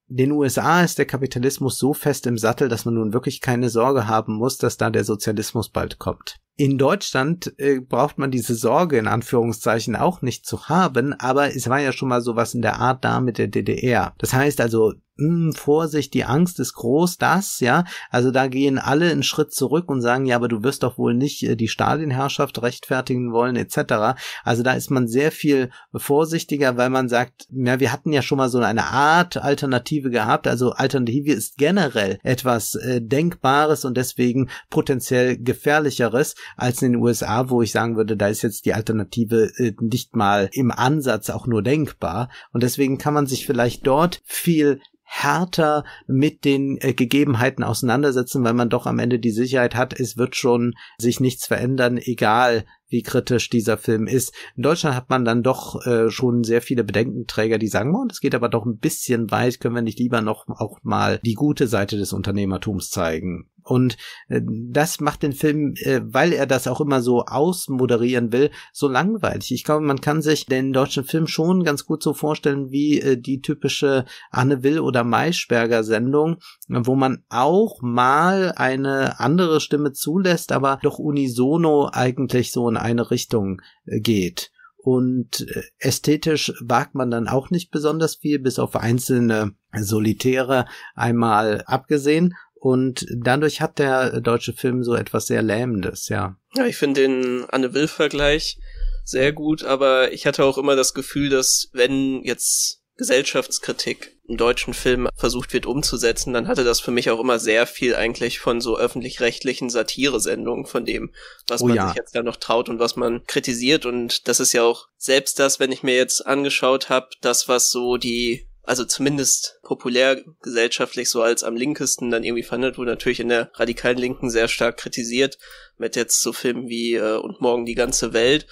den USA ist der Kapitalismus so fest im Sattel, dass man nun wirklich keine Sorge haben muss, dass da der Sozialismus bald kommt. In Deutschland äh, braucht man diese Sorge in Anführungszeichen auch nicht zu haben, aber es war ja schon mal sowas in der Art da mit der DDR. Das heißt also, mh, hm, Vorsicht, die Angst ist groß, das, ja. Also da gehen alle einen Schritt zurück und sagen, ja, aber du wirst doch wohl nicht äh, die Stalinherrschaft rechtfertigen wollen, etc. Also da ist man sehr viel vorsichtiger, weil man sagt, ja, wir hatten ja schon mal so eine Art Alternative gehabt. Also Alternative ist generell etwas äh, Denkbares und deswegen potenziell gefährlicheres als in den USA, wo ich sagen würde, da ist jetzt die Alternative äh, nicht mal im Ansatz auch nur denkbar. Und deswegen kann man sich vielleicht dort viel härter mit den äh, Gegebenheiten auseinandersetzen, weil man doch am Ende die Sicherheit hat, es wird schon sich nichts verändern, egal wie kritisch dieser Film ist. In Deutschland hat man dann doch äh, schon sehr viele Bedenkenträger, die sagen, oh, das geht aber doch ein bisschen weit, können wir nicht lieber noch auch mal die gute Seite des Unternehmertums zeigen. Und äh, das macht den Film, äh, weil er das auch immer so ausmoderieren will, so langweilig. Ich glaube, man kann sich den deutschen Film schon ganz gut so vorstellen wie äh, die typische Anne Will oder Maischberger Sendung, wo man auch mal eine andere Stimme zulässt, aber doch unisono eigentlich so eine Richtung äh, geht. Und äh, ästhetisch wagt man dann auch nicht besonders viel, bis auf einzelne Solitäre einmal abgesehen. Und dadurch hat der deutsche Film so etwas sehr Lähmendes, ja. Ja, ich finde den Anne-Will-Vergleich sehr gut, aber ich hatte auch immer das Gefühl, dass wenn jetzt Gesellschaftskritik im deutschen Film versucht wird umzusetzen, dann hatte das für mich auch immer sehr viel eigentlich von so öffentlich-rechtlichen Satire-Sendungen, von dem, was oh, man ja. sich jetzt da noch traut und was man kritisiert. Und das ist ja auch selbst das, wenn ich mir jetzt angeschaut habe, das, was so die also zumindest populär gesellschaftlich so als am linkesten dann irgendwie verhandelt wurde, natürlich in der radikalen Linken sehr stark kritisiert, mit jetzt so Filmen wie äh, Und morgen die ganze Welt,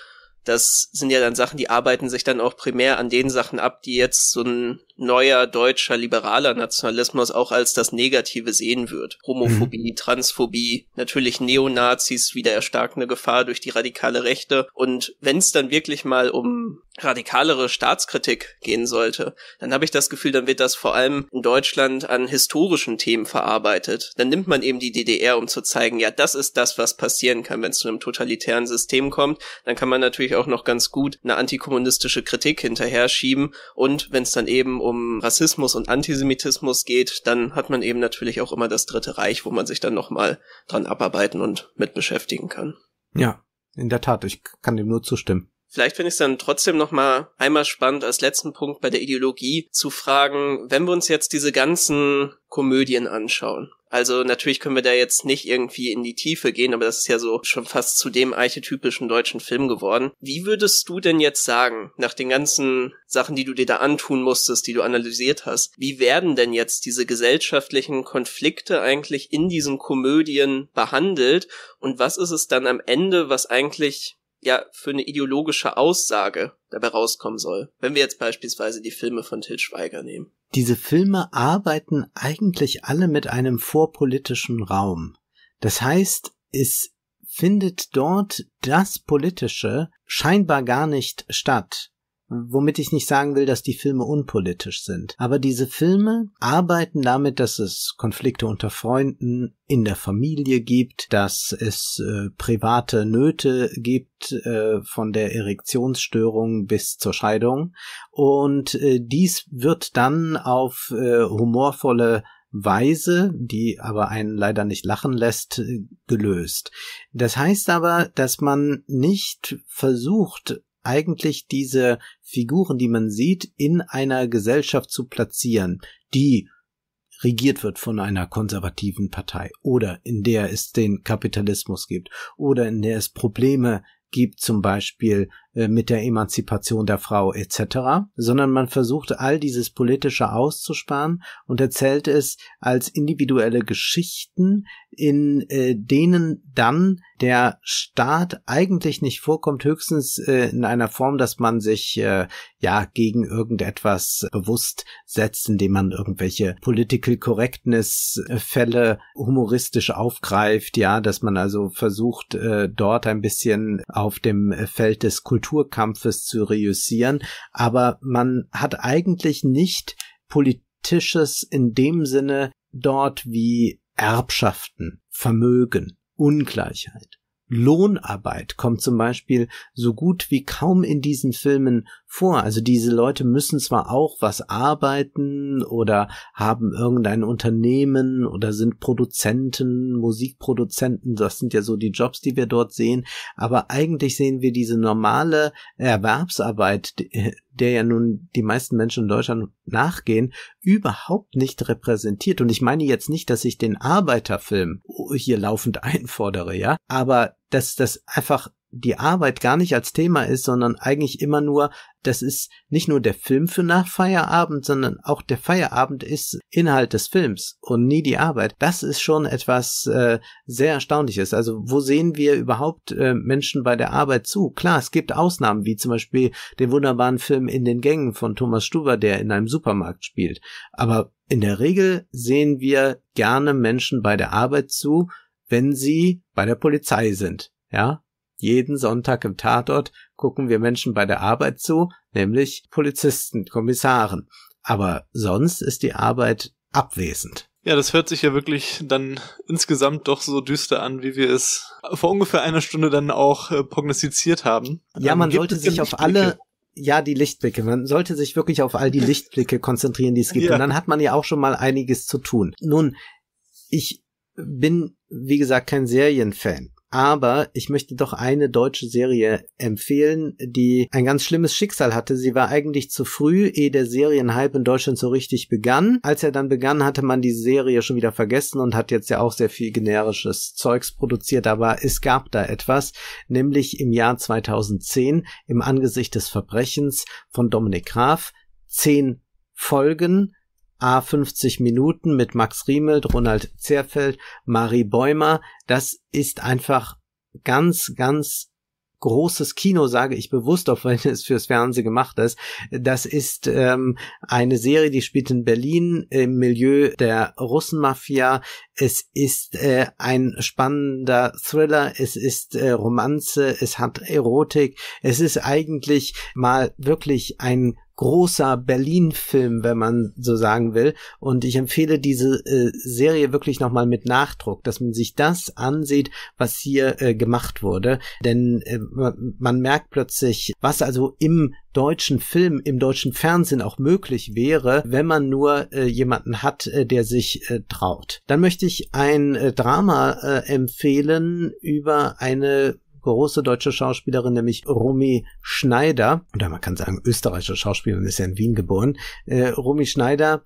das sind ja dann Sachen, die arbeiten sich dann auch primär an den Sachen ab, die jetzt so ein neuer deutscher liberaler Nationalismus auch als das Negative sehen wird. Homophobie, mhm. Transphobie, natürlich Neonazis, wieder erstarkende Gefahr durch die radikale Rechte. Und wenn es dann wirklich mal um radikalere Staatskritik gehen sollte, dann habe ich das Gefühl, dann wird das vor allem in Deutschland an historischen Themen verarbeitet. Dann nimmt man eben die DDR, um zu zeigen, ja, das ist das, was passieren kann, wenn es zu einem totalitären System kommt. Dann kann man natürlich auch noch ganz gut eine antikommunistische Kritik hinterher schieben und wenn es dann eben um Rassismus und Antisemitismus geht, dann hat man eben natürlich auch immer das Dritte Reich, wo man sich dann nochmal dran abarbeiten und mit beschäftigen kann. Ja, in der Tat, ich kann dem nur zustimmen. Vielleicht finde ich es dann trotzdem nochmal einmal spannend, als letzten Punkt bei der Ideologie zu fragen, wenn wir uns jetzt diese ganzen Komödien anschauen, also natürlich können wir da jetzt nicht irgendwie in die Tiefe gehen, aber das ist ja so schon fast zu dem archetypischen deutschen Film geworden. Wie würdest du denn jetzt sagen, nach den ganzen Sachen, die du dir da antun musstest, die du analysiert hast, wie werden denn jetzt diese gesellschaftlichen Konflikte eigentlich in diesen Komödien behandelt und was ist es dann am Ende, was eigentlich ja für eine ideologische Aussage dabei rauskommen soll. Wenn wir jetzt beispielsweise die Filme von Til Schweiger nehmen. Diese Filme arbeiten eigentlich alle mit einem vorpolitischen Raum. Das heißt, es findet dort das Politische scheinbar gar nicht statt. Womit ich nicht sagen will, dass die Filme unpolitisch sind. Aber diese Filme arbeiten damit, dass es Konflikte unter Freunden in der Familie gibt, dass es äh, private Nöte gibt, äh, von der Erektionsstörung bis zur Scheidung. Und äh, dies wird dann auf äh, humorvolle Weise, die aber einen leider nicht lachen lässt, äh, gelöst. Das heißt aber, dass man nicht versucht, eigentlich diese Figuren, die man sieht, in einer Gesellschaft zu platzieren, die regiert wird von einer konservativen Partei oder in der es den Kapitalismus gibt oder in der es Probleme gibt, zum Beispiel äh, mit der Emanzipation der Frau etc., sondern man versucht all dieses Politische auszusparen und erzählt es als individuelle Geschichten, in äh, denen dann der Staat eigentlich nicht vorkommt, höchstens äh, in einer Form, dass man sich äh, ja gegen irgendetwas bewusst setzt, indem man irgendwelche Political Correctness Fälle humoristisch aufgreift, ja, dass man also versucht, äh, dort ein bisschen auf dem Feld des Kultur Kulturkampfes zu reüssieren, aber man hat eigentlich nicht politisches in dem Sinne dort wie Erbschaften, Vermögen, Ungleichheit. Lohnarbeit kommt zum Beispiel so gut wie kaum in diesen Filmen vor. Also diese Leute müssen zwar auch was arbeiten oder haben irgendein Unternehmen oder sind Produzenten, Musikproduzenten, das sind ja so die Jobs, die wir dort sehen, aber eigentlich sehen wir diese normale Erwerbsarbeit, der ja nun die meisten Menschen in Deutschland nachgehen, überhaupt nicht repräsentiert. Und ich meine jetzt nicht, dass ich den Arbeiterfilm hier laufend einfordere, ja, aber dass das einfach die Arbeit gar nicht als Thema ist, sondern eigentlich immer nur, das ist nicht nur der Film für nach Feierabend, sondern auch der Feierabend ist Inhalt des Films und nie die Arbeit. Das ist schon etwas äh, sehr Erstaunliches. Also wo sehen wir überhaupt äh, Menschen bei der Arbeit zu? Klar, es gibt Ausnahmen, wie zum Beispiel den wunderbaren Film In den Gängen von Thomas Stuber, der in einem Supermarkt spielt. Aber in der Regel sehen wir gerne Menschen bei der Arbeit zu, wenn sie bei der Polizei sind. Ja, jeden Sonntag im Tatort gucken wir Menschen bei der Arbeit zu, nämlich Polizisten, Kommissaren. Aber sonst ist die Arbeit abwesend. Ja, das hört sich ja wirklich dann insgesamt doch so düster an, wie wir es vor ungefähr einer Stunde dann auch äh, prognostiziert haben. Ja, ähm, man sollte sich auf alle, ja, die Lichtblicke. Man sollte sich wirklich auf all die Lichtblicke konzentrieren, die es gibt. Ja. Und dann hat man ja auch schon mal einiges zu tun. Nun, ich bin, wie gesagt, kein Serienfan aber ich möchte doch eine deutsche Serie empfehlen, die ein ganz schlimmes Schicksal hatte. Sie war eigentlich zu früh, ehe der Serienhype in Deutschland so richtig begann. Als er dann begann, hatte man die Serie schon wieder vergessen und hat jetzt ja auch sehr viel generisches Zeugs produziert, aber es gab da etwas, nämlich im Jahr 2010 im Angesicht des Verbrechens von Dominik Graf zehn Folgen A 50 Minuten mit Max Riemelt, Ronald Zerfeld, Marie Bäumer. Das ist einfach ganz, ganz großes Kino, sage ich bewusst, auch wenn es fürs Fernsehen gemacht ist. Das ist ähm, eine Serie, die spielt in Berlin im Milieu der Russenmafia. Es ist äh, ein spannender Thriller, es ist äh, Romanze, es hat Erotik. Es ist eigentlich mal wirklich ein großer Berlin-Film, wenn man so sagen will. Und ich empfehle diese äh, Serie wirklich nochmal mit Nachdruck, dass man sich das ansieht, was hier äh, gemacht wurde. Denn äh, man merkt plötzlich, was also im deutschen Film, im deutschen Fernsehen auch möglich wäre, wenn man nur äh, jemanden hat, äh, der sich äh, traut. Dann möchte ich ein äh, Drama äh, empfehlen über eine große deutsche Schauspielerin, nämlich Romy Schneider, oder man kann sagen österreichische Schauspielerin, ist ja in Wien geboren. Äh, Romy Schneider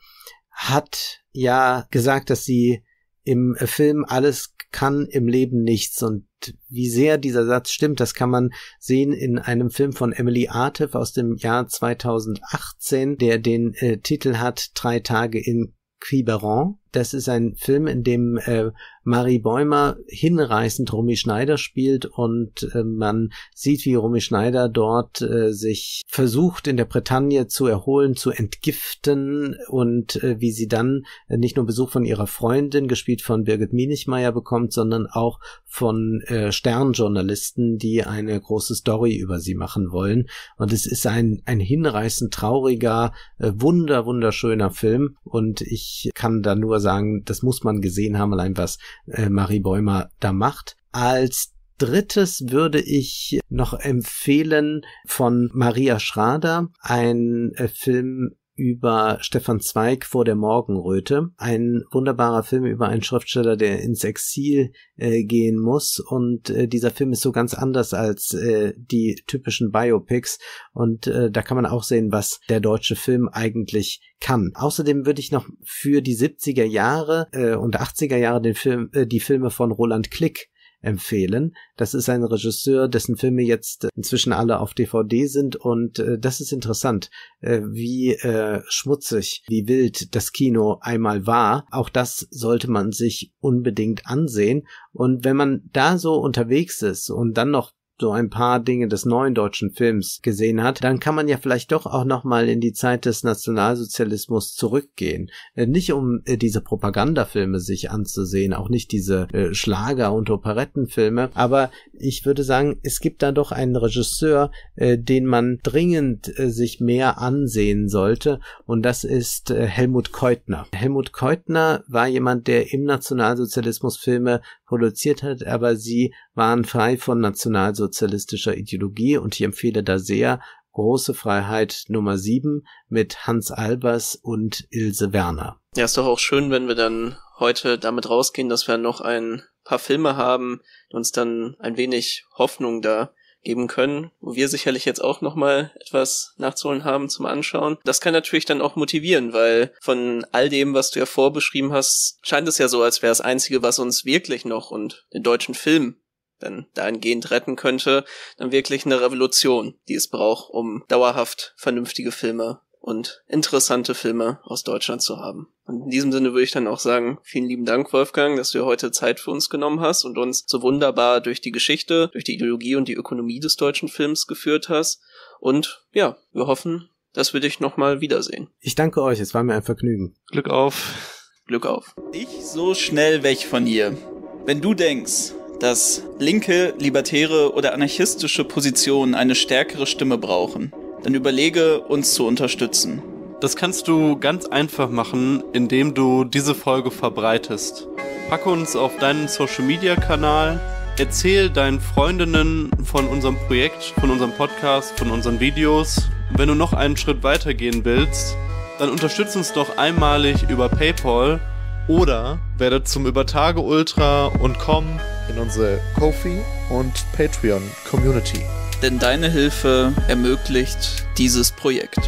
hat ja gesagt, dass sie im Film alles kann, im Leben nichts. Und wie sehr dieser Satz stimmt, das kann man sehen in einem Film von Emily Artef aus dem Jahr 2018, der den äh, Titel hat Drei Tage in Quiberon. Das ist ein Film, in dem äh, Marie Bäumer hinreißend Romy Schneider spielt und äh, man sieht, wie Romy Schneider dort äh, sich versucht, in der Bretagne zu erholen, zu entgiften und äh, wie sie dann nicht nur Besuch von ihrer Freundin, gespielt von Birgit Mienichmeier, bekommt, sondern auch von Sternjournalisten, die eine große Story über sie machen wollen. Und es ist ein, ein hinreißend trauriger, wunder, wunderschöner Film. Und ich kann da nur sagen, das muss man gesehen haben, allein was äh, Marie Bäumer da macht. Als drittes würde ich noch empfehlen von Maria Schrader, ein äh, Film über Stefan Zweig vor der Morgenröte. Ein wunderbarer Film über einen Schriftsteller, der ins Exil äh, gehen muss. Und äh, dieser Film ist so ganz anders als äh, die typischen Biopics. Und äh, da kann man auch sehen, was der deutsche Film eigentlich kann. Außerdem würde ich noch für die 70er Jahre äh, und 80er Jahre den Film, äh, die Filme von Roland Klick empfehlen. Das ist ein Regisseur, dessen Filme jetzt inzwischen alle auf DVD sind und äh, das ist interessant, äh, wie äh, schmutzig, wie wild das Kino einmal war. Auch das sollte man sich unbedingt ansehen und wenn man da so unterwegs ist und dann noch so ein paar Dinge des neuen deutschen Films gesehen hat, dann kann man ja vielleicht doch auch nochmal in die Zeit des Nationalsozialismus zurückgehen. Äh, nicht um äh, diese Propagandafilme sich anzusehen, auch nicht diese äh, Schlager- und Operettenfilme, aber ich würde sagen, es gibt da doch einen Regisseur, den man dringend sich mehr ansehen sollte und das ist Helmut Keutner. Helmut Keutner war jemand, der im Nationalsozialismus Filme produziert hat, aber sie waren frei von nationalsozialistischer Ideologie und ich empfehle da sehr Große Freiheit Nummer 7 mit Hans Albers und Ilse Werner. Ja, ist doch auch schön, wenn wir dann heute damit rausgehen, dass wir noch ein paar Filme haben, die uns dann ein wenig Hoffnung da geben können, wo wir sicherlich jetzt auch nochmal etwas nachzuholen haben zum Anschauen. Das kann natürlich dann auch motivieren, weil von all dem, was du ja vorbeschrieben hast, scheint es ja so, als wäre das Einzige, was uns wirklich noch und den deutschen Film dann dahingehend retten könnte, dann wirklich eine Revolution, die es braucht, um dauerhaft vernünftige Filme und interessante Filme aus Deutschland zu haben. Und in diesem Sinne würde ich dann auch sagen, vielen lieben Dank, Wolfgang, dass du heute Zeit für uns genommen hast und uns so wunderbar durch die Geschichte, durch die Ideologie und die Ökonomie des deutschen Films geführt hast. Und ja, wir hoffen, dass wir dich nochmal wiedersehen. Ich danke euch, es war mir ein Vergnügen. Glück auf. Glück auf. Ich so schnell weg von hier. Wenn du denkst, dass linke, libertäre oder anarchistische Positionen eine stärkere Stimme brauchen, dann überlege, uns zu unterstützen. Das kannst du ganz einfach machen, indem du diese Folge verbreitest. Packe uns auf deinen Social Media Kanal, erzähl deinen Freundinnen von unserem Projekt, von unserem Podcast, von unseren Videos. Wenn du noch einen Schritt weitergehen willst, dann unterstützt uns doch einmalig über PayPal oder werde zum Übertage Ultra und komm in unsere Kofi und Patreon Community denn deine Hilfe ermöglicht dieses Projekt.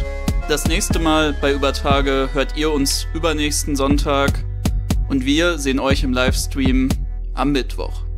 Das nächste Mal bei Übertage hört ihr uns übernächsten Sonntag und wir sehen euch im Livestream am Mittwoch.